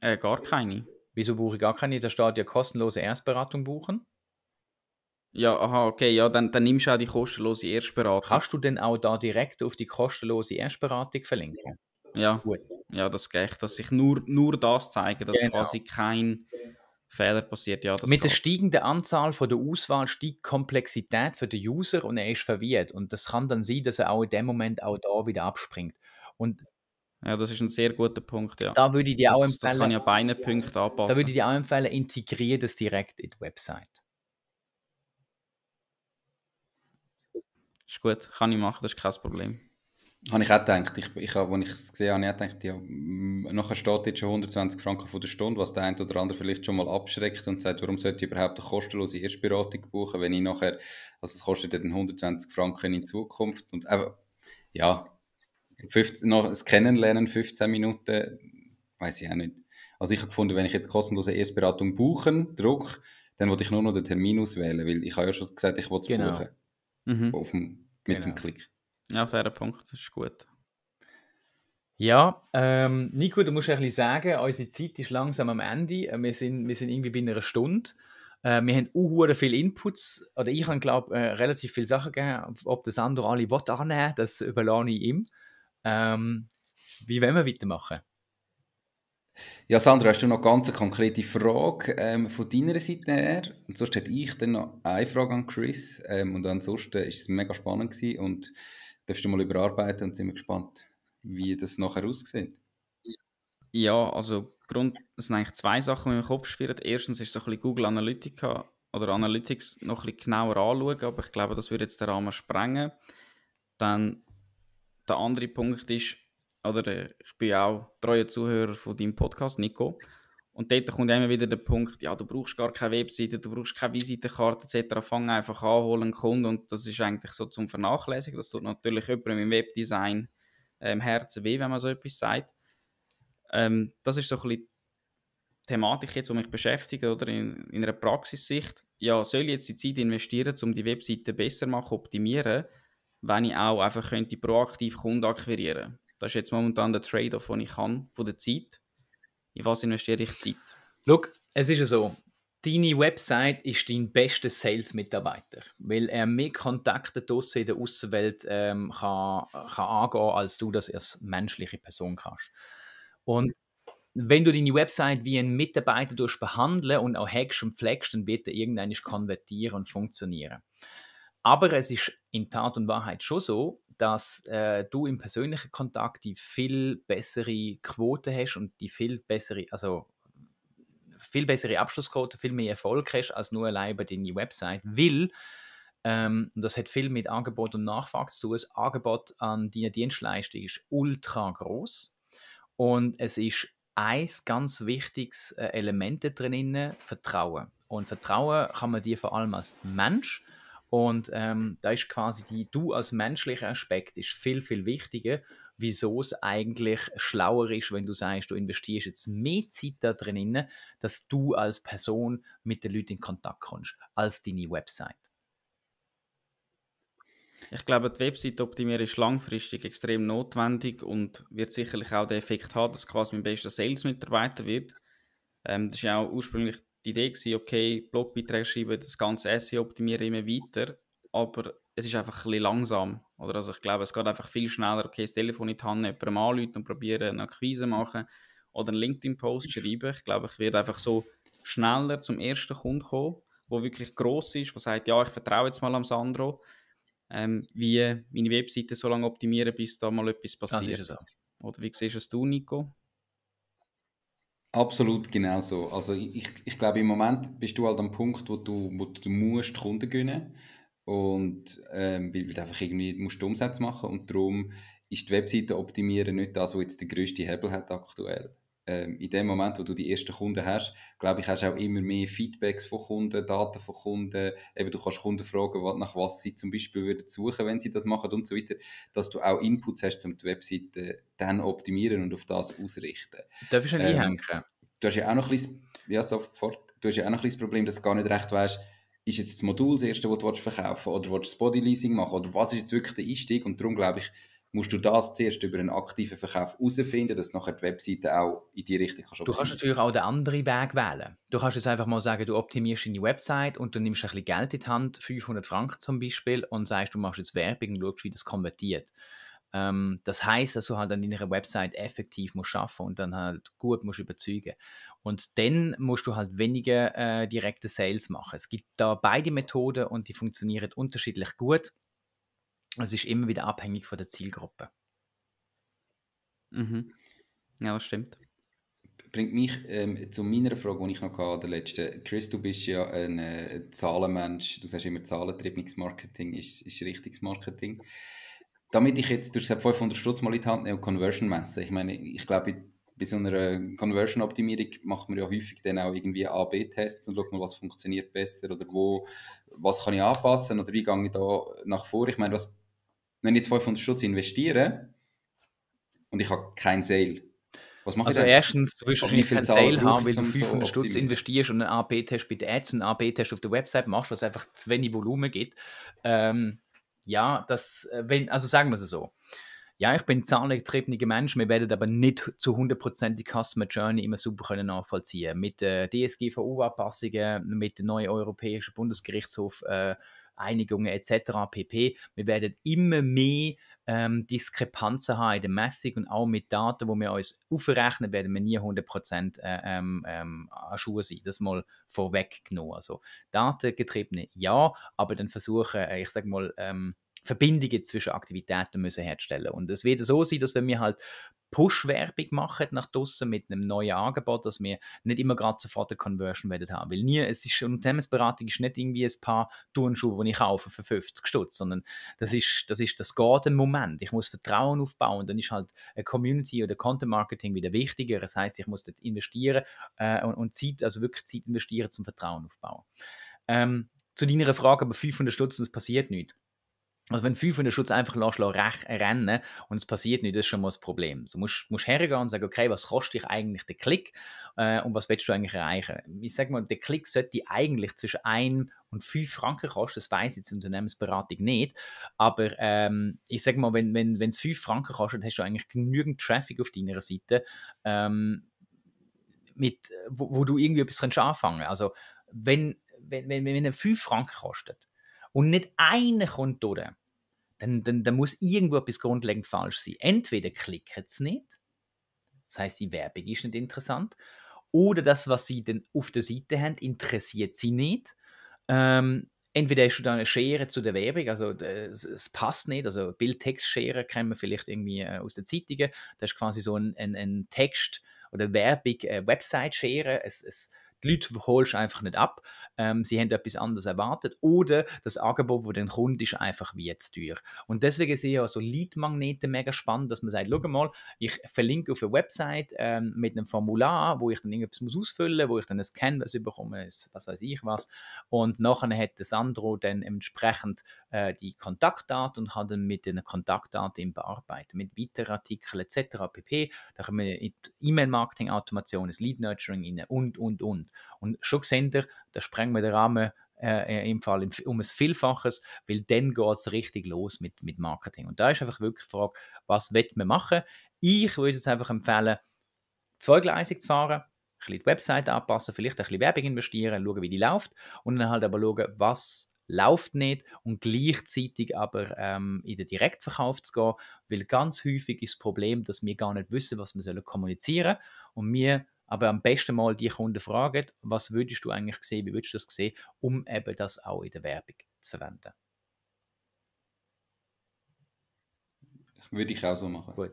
äh, gar keine. Wieso brauche ich gar keine? Da steht ja kostenlose Erstberatung buchen. Ja, aha, okay, ja, dann, dann nimmst du auch die kostenlose Erstberatung. Kannst du denn auch da direkt auf die kostenlose Erstberatung verlinken? ja. gut. Ja, das geht. Dass sich nur, nur das zeigen, dass genau. quasi kein Fehler passiert. Ja, Mit geht. der steigenden Anzahl von der Auswahl steigt die Komplexität für den User und er ist verwirrt. Und das kann dann sein, dass er auch in dem Moment auch da wieder abspringt. Und ja, das ist ein sehr guter Punkt. Ja. Da würde ich dir auch empfehlen. Das kann ja beide Punkte anpassen. Da würde ich dir auch empfehlen, integriere das direkt in die Website. Ist gut, kann ich machen, das ist kein Problem habe ich auch gedacht. Ich, ich, als ich es gesehen habe, habe ich auch gedacht, ja, mm, nachher steht jetzt schon 120 Franken von der Stunde, was der eine oder andere vielleicht schon mal abschreckt und sagt, warum sollte ich überhaupt eine kostenlose Erstberatung buchen, wenn ich nachher, also es kostet dann 120 Franken in Zukunft und einfach, ja, 15, noch das Kennenlernen 15 Minuten, weiß ich auch nicht. Also ich habe gefunden, wenn ich jetzt kostenlose Erstberatung buchen, Druck, dann würde ich nur noch den Termin auswählen, weil ich habe ja schon gesagt, ich wollte es genau. buchen. Mhm. Auf dem, mit genau. dem Klick. Ja, fairer Punkt, das ist gut. Ja, ähm, Nico, du musst ein bisschen sagen, unsere Zeit ist langsam am Ende. Äh, wir sind, wir sind irgendwie bei einer Stunde. Äh, wir haben auch viele Inputs, oder ich habe, glaube äh, relativ viele Sachen gegeben. Ob das andere alle will annehmen das überlasse ich ihm. Ähm, wie wollen wir weitermachen? Ja, Sandra, hast du noch ganz eine konkrete Frage ähm, von deiner Seite her? Und sonst hätte ich dann noch eine Frage an Chris. Ähm, und ansonsten ist es mega spannend gewesen. Und darfst du mal überarbeiten und sind wir gespannt, wie das nachher aussieht. Ja, also Grund, es sind eigentlich zwei Sachen, die mir im Kopf schwirren. Erstens ist so ein bisschen Google Analytica oder Analytics noch ein bisschen genauer anschauen, aber ich glaube, das würde jetzt den Rahmen sprengen. Dann der andere Punkt ist, oder äh, ich bin auch treuer Zuhörer von deinem Podcast, Nico, und dort kommt immer wieder der Punkt, ja, du brauchst gar keine Webseite, du brauchst keine Visitenkarte etc. Fang einfach an, hol einen Kunden und das ist eigentlich so zum Vernachlässigen. Das tut natürlich jemandem im Webdesign im ähm, Herzen weh, wenn man so etwas sagt. Ähm, das ist so ein bisschen die Thematik jetzt, die mich beschäftigt oder in, in einer Praxissicht. Ja, soll ich jetzt die Zeit investieren, um die Webseite besser machen, optimieren, wenn ich auch einfach könnte proaktiv Kunden akquirieren? könnte? Das ist jetzt momentan der Trade-off, den ich kann von der Zeit in was investiere ich Zeit? Schau, es ist ja so, deine Website ist dein bester Sales-Mitarbeiter, weil er mehr Kontakte draussen in der Außenwelt ähm, kann, kann angehen, als du das als menschliche Person kannst. Und wenn du deine Website wie einen Mitarbeiter durch behandeln und auch hackst und pflegst, dann wird er irgendwann konvertieren und funktionieren. Aber es ist in Tat und Wahrheit schon so, dass äh, du im persönlichen Kontakt die viel bessere Quote hast und die viel bessere, also viel bessere Abschlussquote, viel mehr Erfolg hast als nur allein über deine Website, mhm. weil ähm, und das hat viel mit Angebot und Nachfrage zu tun. Das Angebot an deine Dienstleistung ist ultra groß und es ist ein ganz wichtiges äh, Element drin, Vertrauen. Und Vertrauen kann man dir vor allem als Mensch, und ähm, da ist quasi die du als menschlicher Aspekt ist viel, viel wichtiger, wieso es eigentlich schlauer ist, wenn du sagst, du investierst jetzt mehr Zeit da drin, dass du als Person mit den Leuten in Kontakt kommst, als deine Website. Ich glaube, die Website-Optimierung ist langfristig extrem notwendig und wird sicherlich auch den Effekt haben, dass quasi mein bester Sales-Mitarbeiter wird. Ähm, das ist ja auch ursprünglich die Idee war, okay, Blogbeiträge schreiben, das ganze Essay optimieren immer weiter, aber es ist einfach ein bisschen langsam. Oder also ich glaube, es geht einfach viel schneller, okay, das Telefon in die Hand, jemandem anrufen und probieren, eine Akquise machen oder einen LinkedIn-Post schreiben. Ich glaube, ich werde einfach so schneller zum ersten Kunden kommen, wo wirklich groß ist, wo sagt, ja, ich vertraue jetzt mal am Sandro, ähm, wie meine Webseite so lange optimieren, bis da mal etwas passiert. Oder wie siehst du es, Nico? Absolut genau so. Also ich, ich glaube, im Moment bist du halt am Punkt, wo du, wo du musst Kunden gewinnen und ähm, weil, weil du einfach irgendwie musst du Umsätze machen und darum ist die Webseite optimieren nicht das, was jetzt den grössten Hebel hat aktuell. Ähm, in dem Moment, wo du die ersten Kunden hast, glaube ich, hast du auch immer mehr Feedbacks von Kunden, Daten von Kunden. Eben, du kannst Kunden fragen, nach was sie zum Beispiel würden suchen, wenn sie das machen und so weiter. Dass du auch Inputs hast, um die Webseite dann optimieren und auf das ausrichten. Darf ich ähm, einhängen? Du hast ja auch noch ein bisschen, ja, sofort, du hast ja auch noch ein das Problem, dass du gar nicht recht weißt, ist jetzt das Modul das erste, das du verkaufen willst, oder willst du das Bodyleasing machen, oder was ist jetzt wirklich der Einstieg? Und darum glaube ich, musst du das zuerst über einen aktiven Verkauf herausfinden, dass nachher die Webseite auch in die Richtung kannst. Du kannst natürlich auch den anderen Weg wählen. Du kannst jetzt einfach mal sagen, du optimierst deine Website und du nimmst ein bisschen Geld in die Hand, 500 Franken zum Beispiel, und sagst, du machst jetzt Werbung und schaust, wie das konvertiert. Ähm, das heißt, dass du halt an deiner Website effektiv musst schaffen und dann halt gut musst überzeugen. Und dann musst du halt weniger äh, direkte Sales machen. Es gibt da beide Methoden und die funktionieren unterschiedlich gut. Es ist immer wieder abhängig von der Zielgruppe. Mhm. Ja, das stimmt. Bringt mich ähm, zu meiner Frage, die ich noch hatte, der letzte. Chris, du bist ja ein äh, Zahlenmensch. Du sagst immer, zahlentriebenes Marketing ist, ist richtiges Marketing. Damit ich jetzt durch 500 Stutz mal in die Hand nehme und Conversion messe, ich meine, ich glaube, bei so einer Conversion-Optimierung macht man ja häufig dann auch irgendwie A-B-Tests und schaut mal, was funktioniert besser oder wo, was kann ich anpassen oder wie gehe ich da nach vor. Ich meine, was wenn ich jetzt 500 Stutz investiere und ich habe keinen Sale, was mache also ich Also erstens, du wirst wahrscheinlich kein Sale haben, weil du 500 so Stutz investierst und einen AB-Test bei den Ads einen AB-Test auf der Website machst, was einfach zu wenig Volumen gibt. Ähm, ja, das, äh, wenn, also sagen wir es so. Ja, ich bin zahlengetriebener Mensch, wir werden aber nicht zu 100% die Customer Journey immer super können nachvollziehen Mit äh, DSGVO-Anpassungen, mit dem neuen Europäischen Bundesgerichtshof äh, Einigungen etc. pp. Wir werden immer mehr ähm, Diskrepanzen haben in der Messung und auch mit Daten, die wir uns aufrechnen, werden wir nie 100% äh, ähm, ähm, an Schuhe sein. Das mal vorweggenommen. Also datengetriebene ja, aber dann versuchen, äh, ich sage mal, ähm, Verbindungen zwischen Aktivitäten müssen herstellen. Und es wird so sein, dass wenn wir halt Push-Werbung machen nach draußen mit einem neuen Angebot, dass wir nicht immer gerade sofort eine Conversion werden haben. Weil nie, es ist, Unternehmensberatung ist nicht irgendwie ein paar Turnschuhe, die ich kaufe für 50 Stutz, sondern das ist, das ist, das geht im Moment. Ich muss Vertrauen aufbauen, dann ist halt eine Community oder Content Marketing wieder wichtiger. Das heißt, ich muss dort investieren äh, und, und, Zeit, also wirklich Zeit investieren zum Vertrauen aufbauen. Ähm, zu deiner Frage, aber 500 Stutz, das passiert nichts also wenn den Schutz einfach lässt, rennen und es passiert nicht, das ist schon mal das Problem. Du musst, musst hergehen und sagen, okay, was kostet dich eigentlich der Klick äh, und was willst du eigentlich erreichen? Ich sage mal, der Klick sollte eigentlich zwischen 1 und 5 Franken kosten, das weiß jetzt die Unternehmensberatung nicht, aber ähm, ich sage mal, wenn es wenn, 5 Franken kostet, hast du eigentlich genügend Traffic auf deiner Seite, ähm, mit, wo, wo, du irgendwie etwas anfangen kannst. Also wenn, wenn, wenn, wenn er 5 Franken kostet, und nicht einer kommt durch, dann, dann, dann muss irgendwo etwas grundlegend falsch sein. Entweder klicken sie nicht, das heißt die Werbung ist nicht interessant, oder das, was sie dann auf der Seite haben, interessiert sie nicht. Ähm, entweder ist da eine Schere zu der Werbung, also es passt nicht, also Bildtextschere kennen wir vielleicht irgendwie äh, aus den Zeitungen, das ist quasi so ein, ein, ein Text- oder Werbung-Website-Schere, äh, es, es die Leute holst du einfach nicht ab. Ähm, sie haben etwas anderes erwartet. Oder das Angebot, das den Kunden ist einfach wie jetzt teuer. Und deswegen sind ja so lead mega spannend, dass man sagt, schau mal, ich verlinke auf eine Website ähm, mit einem Formular, wo ich dann irgendwas muss ausfüllen muss, wo ich dann ein Canvas bekomme, was weiß ich was. Und nachher hat der Sandro dann entsprechend äh, die Kontaktdaten und kann dann mit den Kontaktdaten bearbeiten, mit weiteren Artikeln etc. pp. Da können wir E-Mail-Marketing-Automation, das Lead-Nurturing rein und, und, und. Und schon sehen ihr, da sprengen wir den Rahmen äh, äh im Fall um ein Vielfaches, weil dann geht es richtig los mit, mit Marketing. Und da ist einfach wirklich die Frage, was wird man machen? Ich würde jetzt einfach empfehlen, zweigleisig zu fahren, ein bisschen die Webseite anpassen, vielleicht ein bisschen Werbung investieren, schauen, wie die läuft und dann halt aber schauen, was läuft nicht und gleichzeitig aber ähm, in den Direktverkauf zu gehen, weil ganz häufig ist das Problem, dass wir gar nicht wissen, was wir kommunizieren sollen und wir aber am besten mal die Kunden fragen, was würdest du eigentlich sehen, wie würdest du das sehen, um eben das auch in der Werbung zu verwenden. würde ich auch so machen. Gut.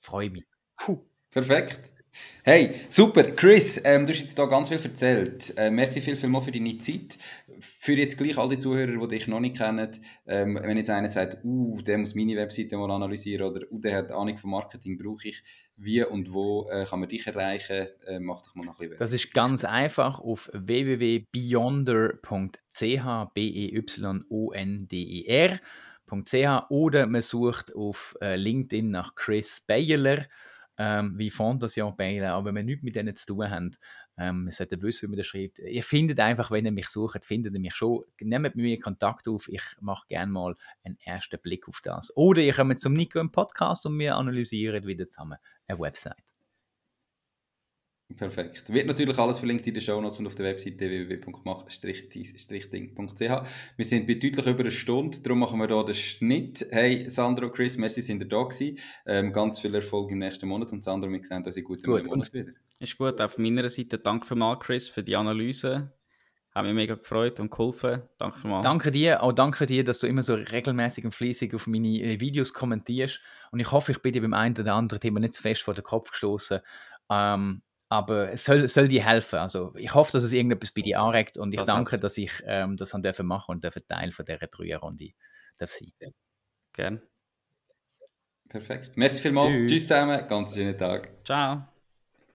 Freue mich. Puh. Perfekt. Hey, super. Chris, ähm, du hast jetzt da ganz viel erzählt. Äh, merci viel, viel mal für deine Zeit. Für jetzt gleich all die Zuhörer, die dich noch nicht kennen, ähm, wenn jetzt einer sagt, uh, der muss meine Webseite mal analysieren oder uh, der hat Ahnung von Marketing, brauche ich wie und wo äh, kann man dich erreichen? Äh, mach dich mal noch ein bisschen. Das ist ganz einfach auf www.beyonder.ch, B-E-Y-O-N-D-E-R.ch oder man sucht auf äh, LinkedIn nach Chris Bayerler, ähm, wie Fondation Bayerler. Aber wenn wir nichts mit denen zu tun haben, ähm, es sollte wissen, wie man das schreibt. Ihr findet einfach, wenn ihr mich sucht, findet ihr mich schon. Nehmt mit mir Kontakt auf. Ich mache gerne mal einen ersten Blick auf das. Oder ihr kommt zum Nico im Podcast und wir analysieren wieder zusammen eine Website. Perfekt. Wird natürlich alles verlinkt in den Shownotes und auf der Webseite www.mach-ding.ch. Wir sind bei deutlich über einer Stunde, darum machen wir hier den Schnitt. Hey, Sandro, Chris, merci, sind ihr da gewesen. Ähm, ganz viel Erfolg im nächsten Monat und Sandro, wir sehen uns in gutem Gut. Monat wieder. Ist gut, auf meiner Seite danke für mal, Chris, für die Analyse. Hat mich mega gefreut und geholfen. Danke für mal. Danke dir, auch danke dir, dass du immer so regelmäßig und fließig auf meine äh, Videos kommentierst. Und ich hoffe, ich bin dir beim einen oder anderen Thema nicht zu fest vor den Kopf gestoßen. Ähm, aber es soll, soll dir helfen. Also ich hoffe, dass es irgendetwas bei dir anregt und ich das danke, heißt. dass ich ähm, das haben dürfen machen und dürfen Teil von dieser Dreierrunde darf sein. Ja. Gern. Perfekt. Merci vielmals. Tschüss. Tschüss zusammen. Ganz schönen Tag. Ciao.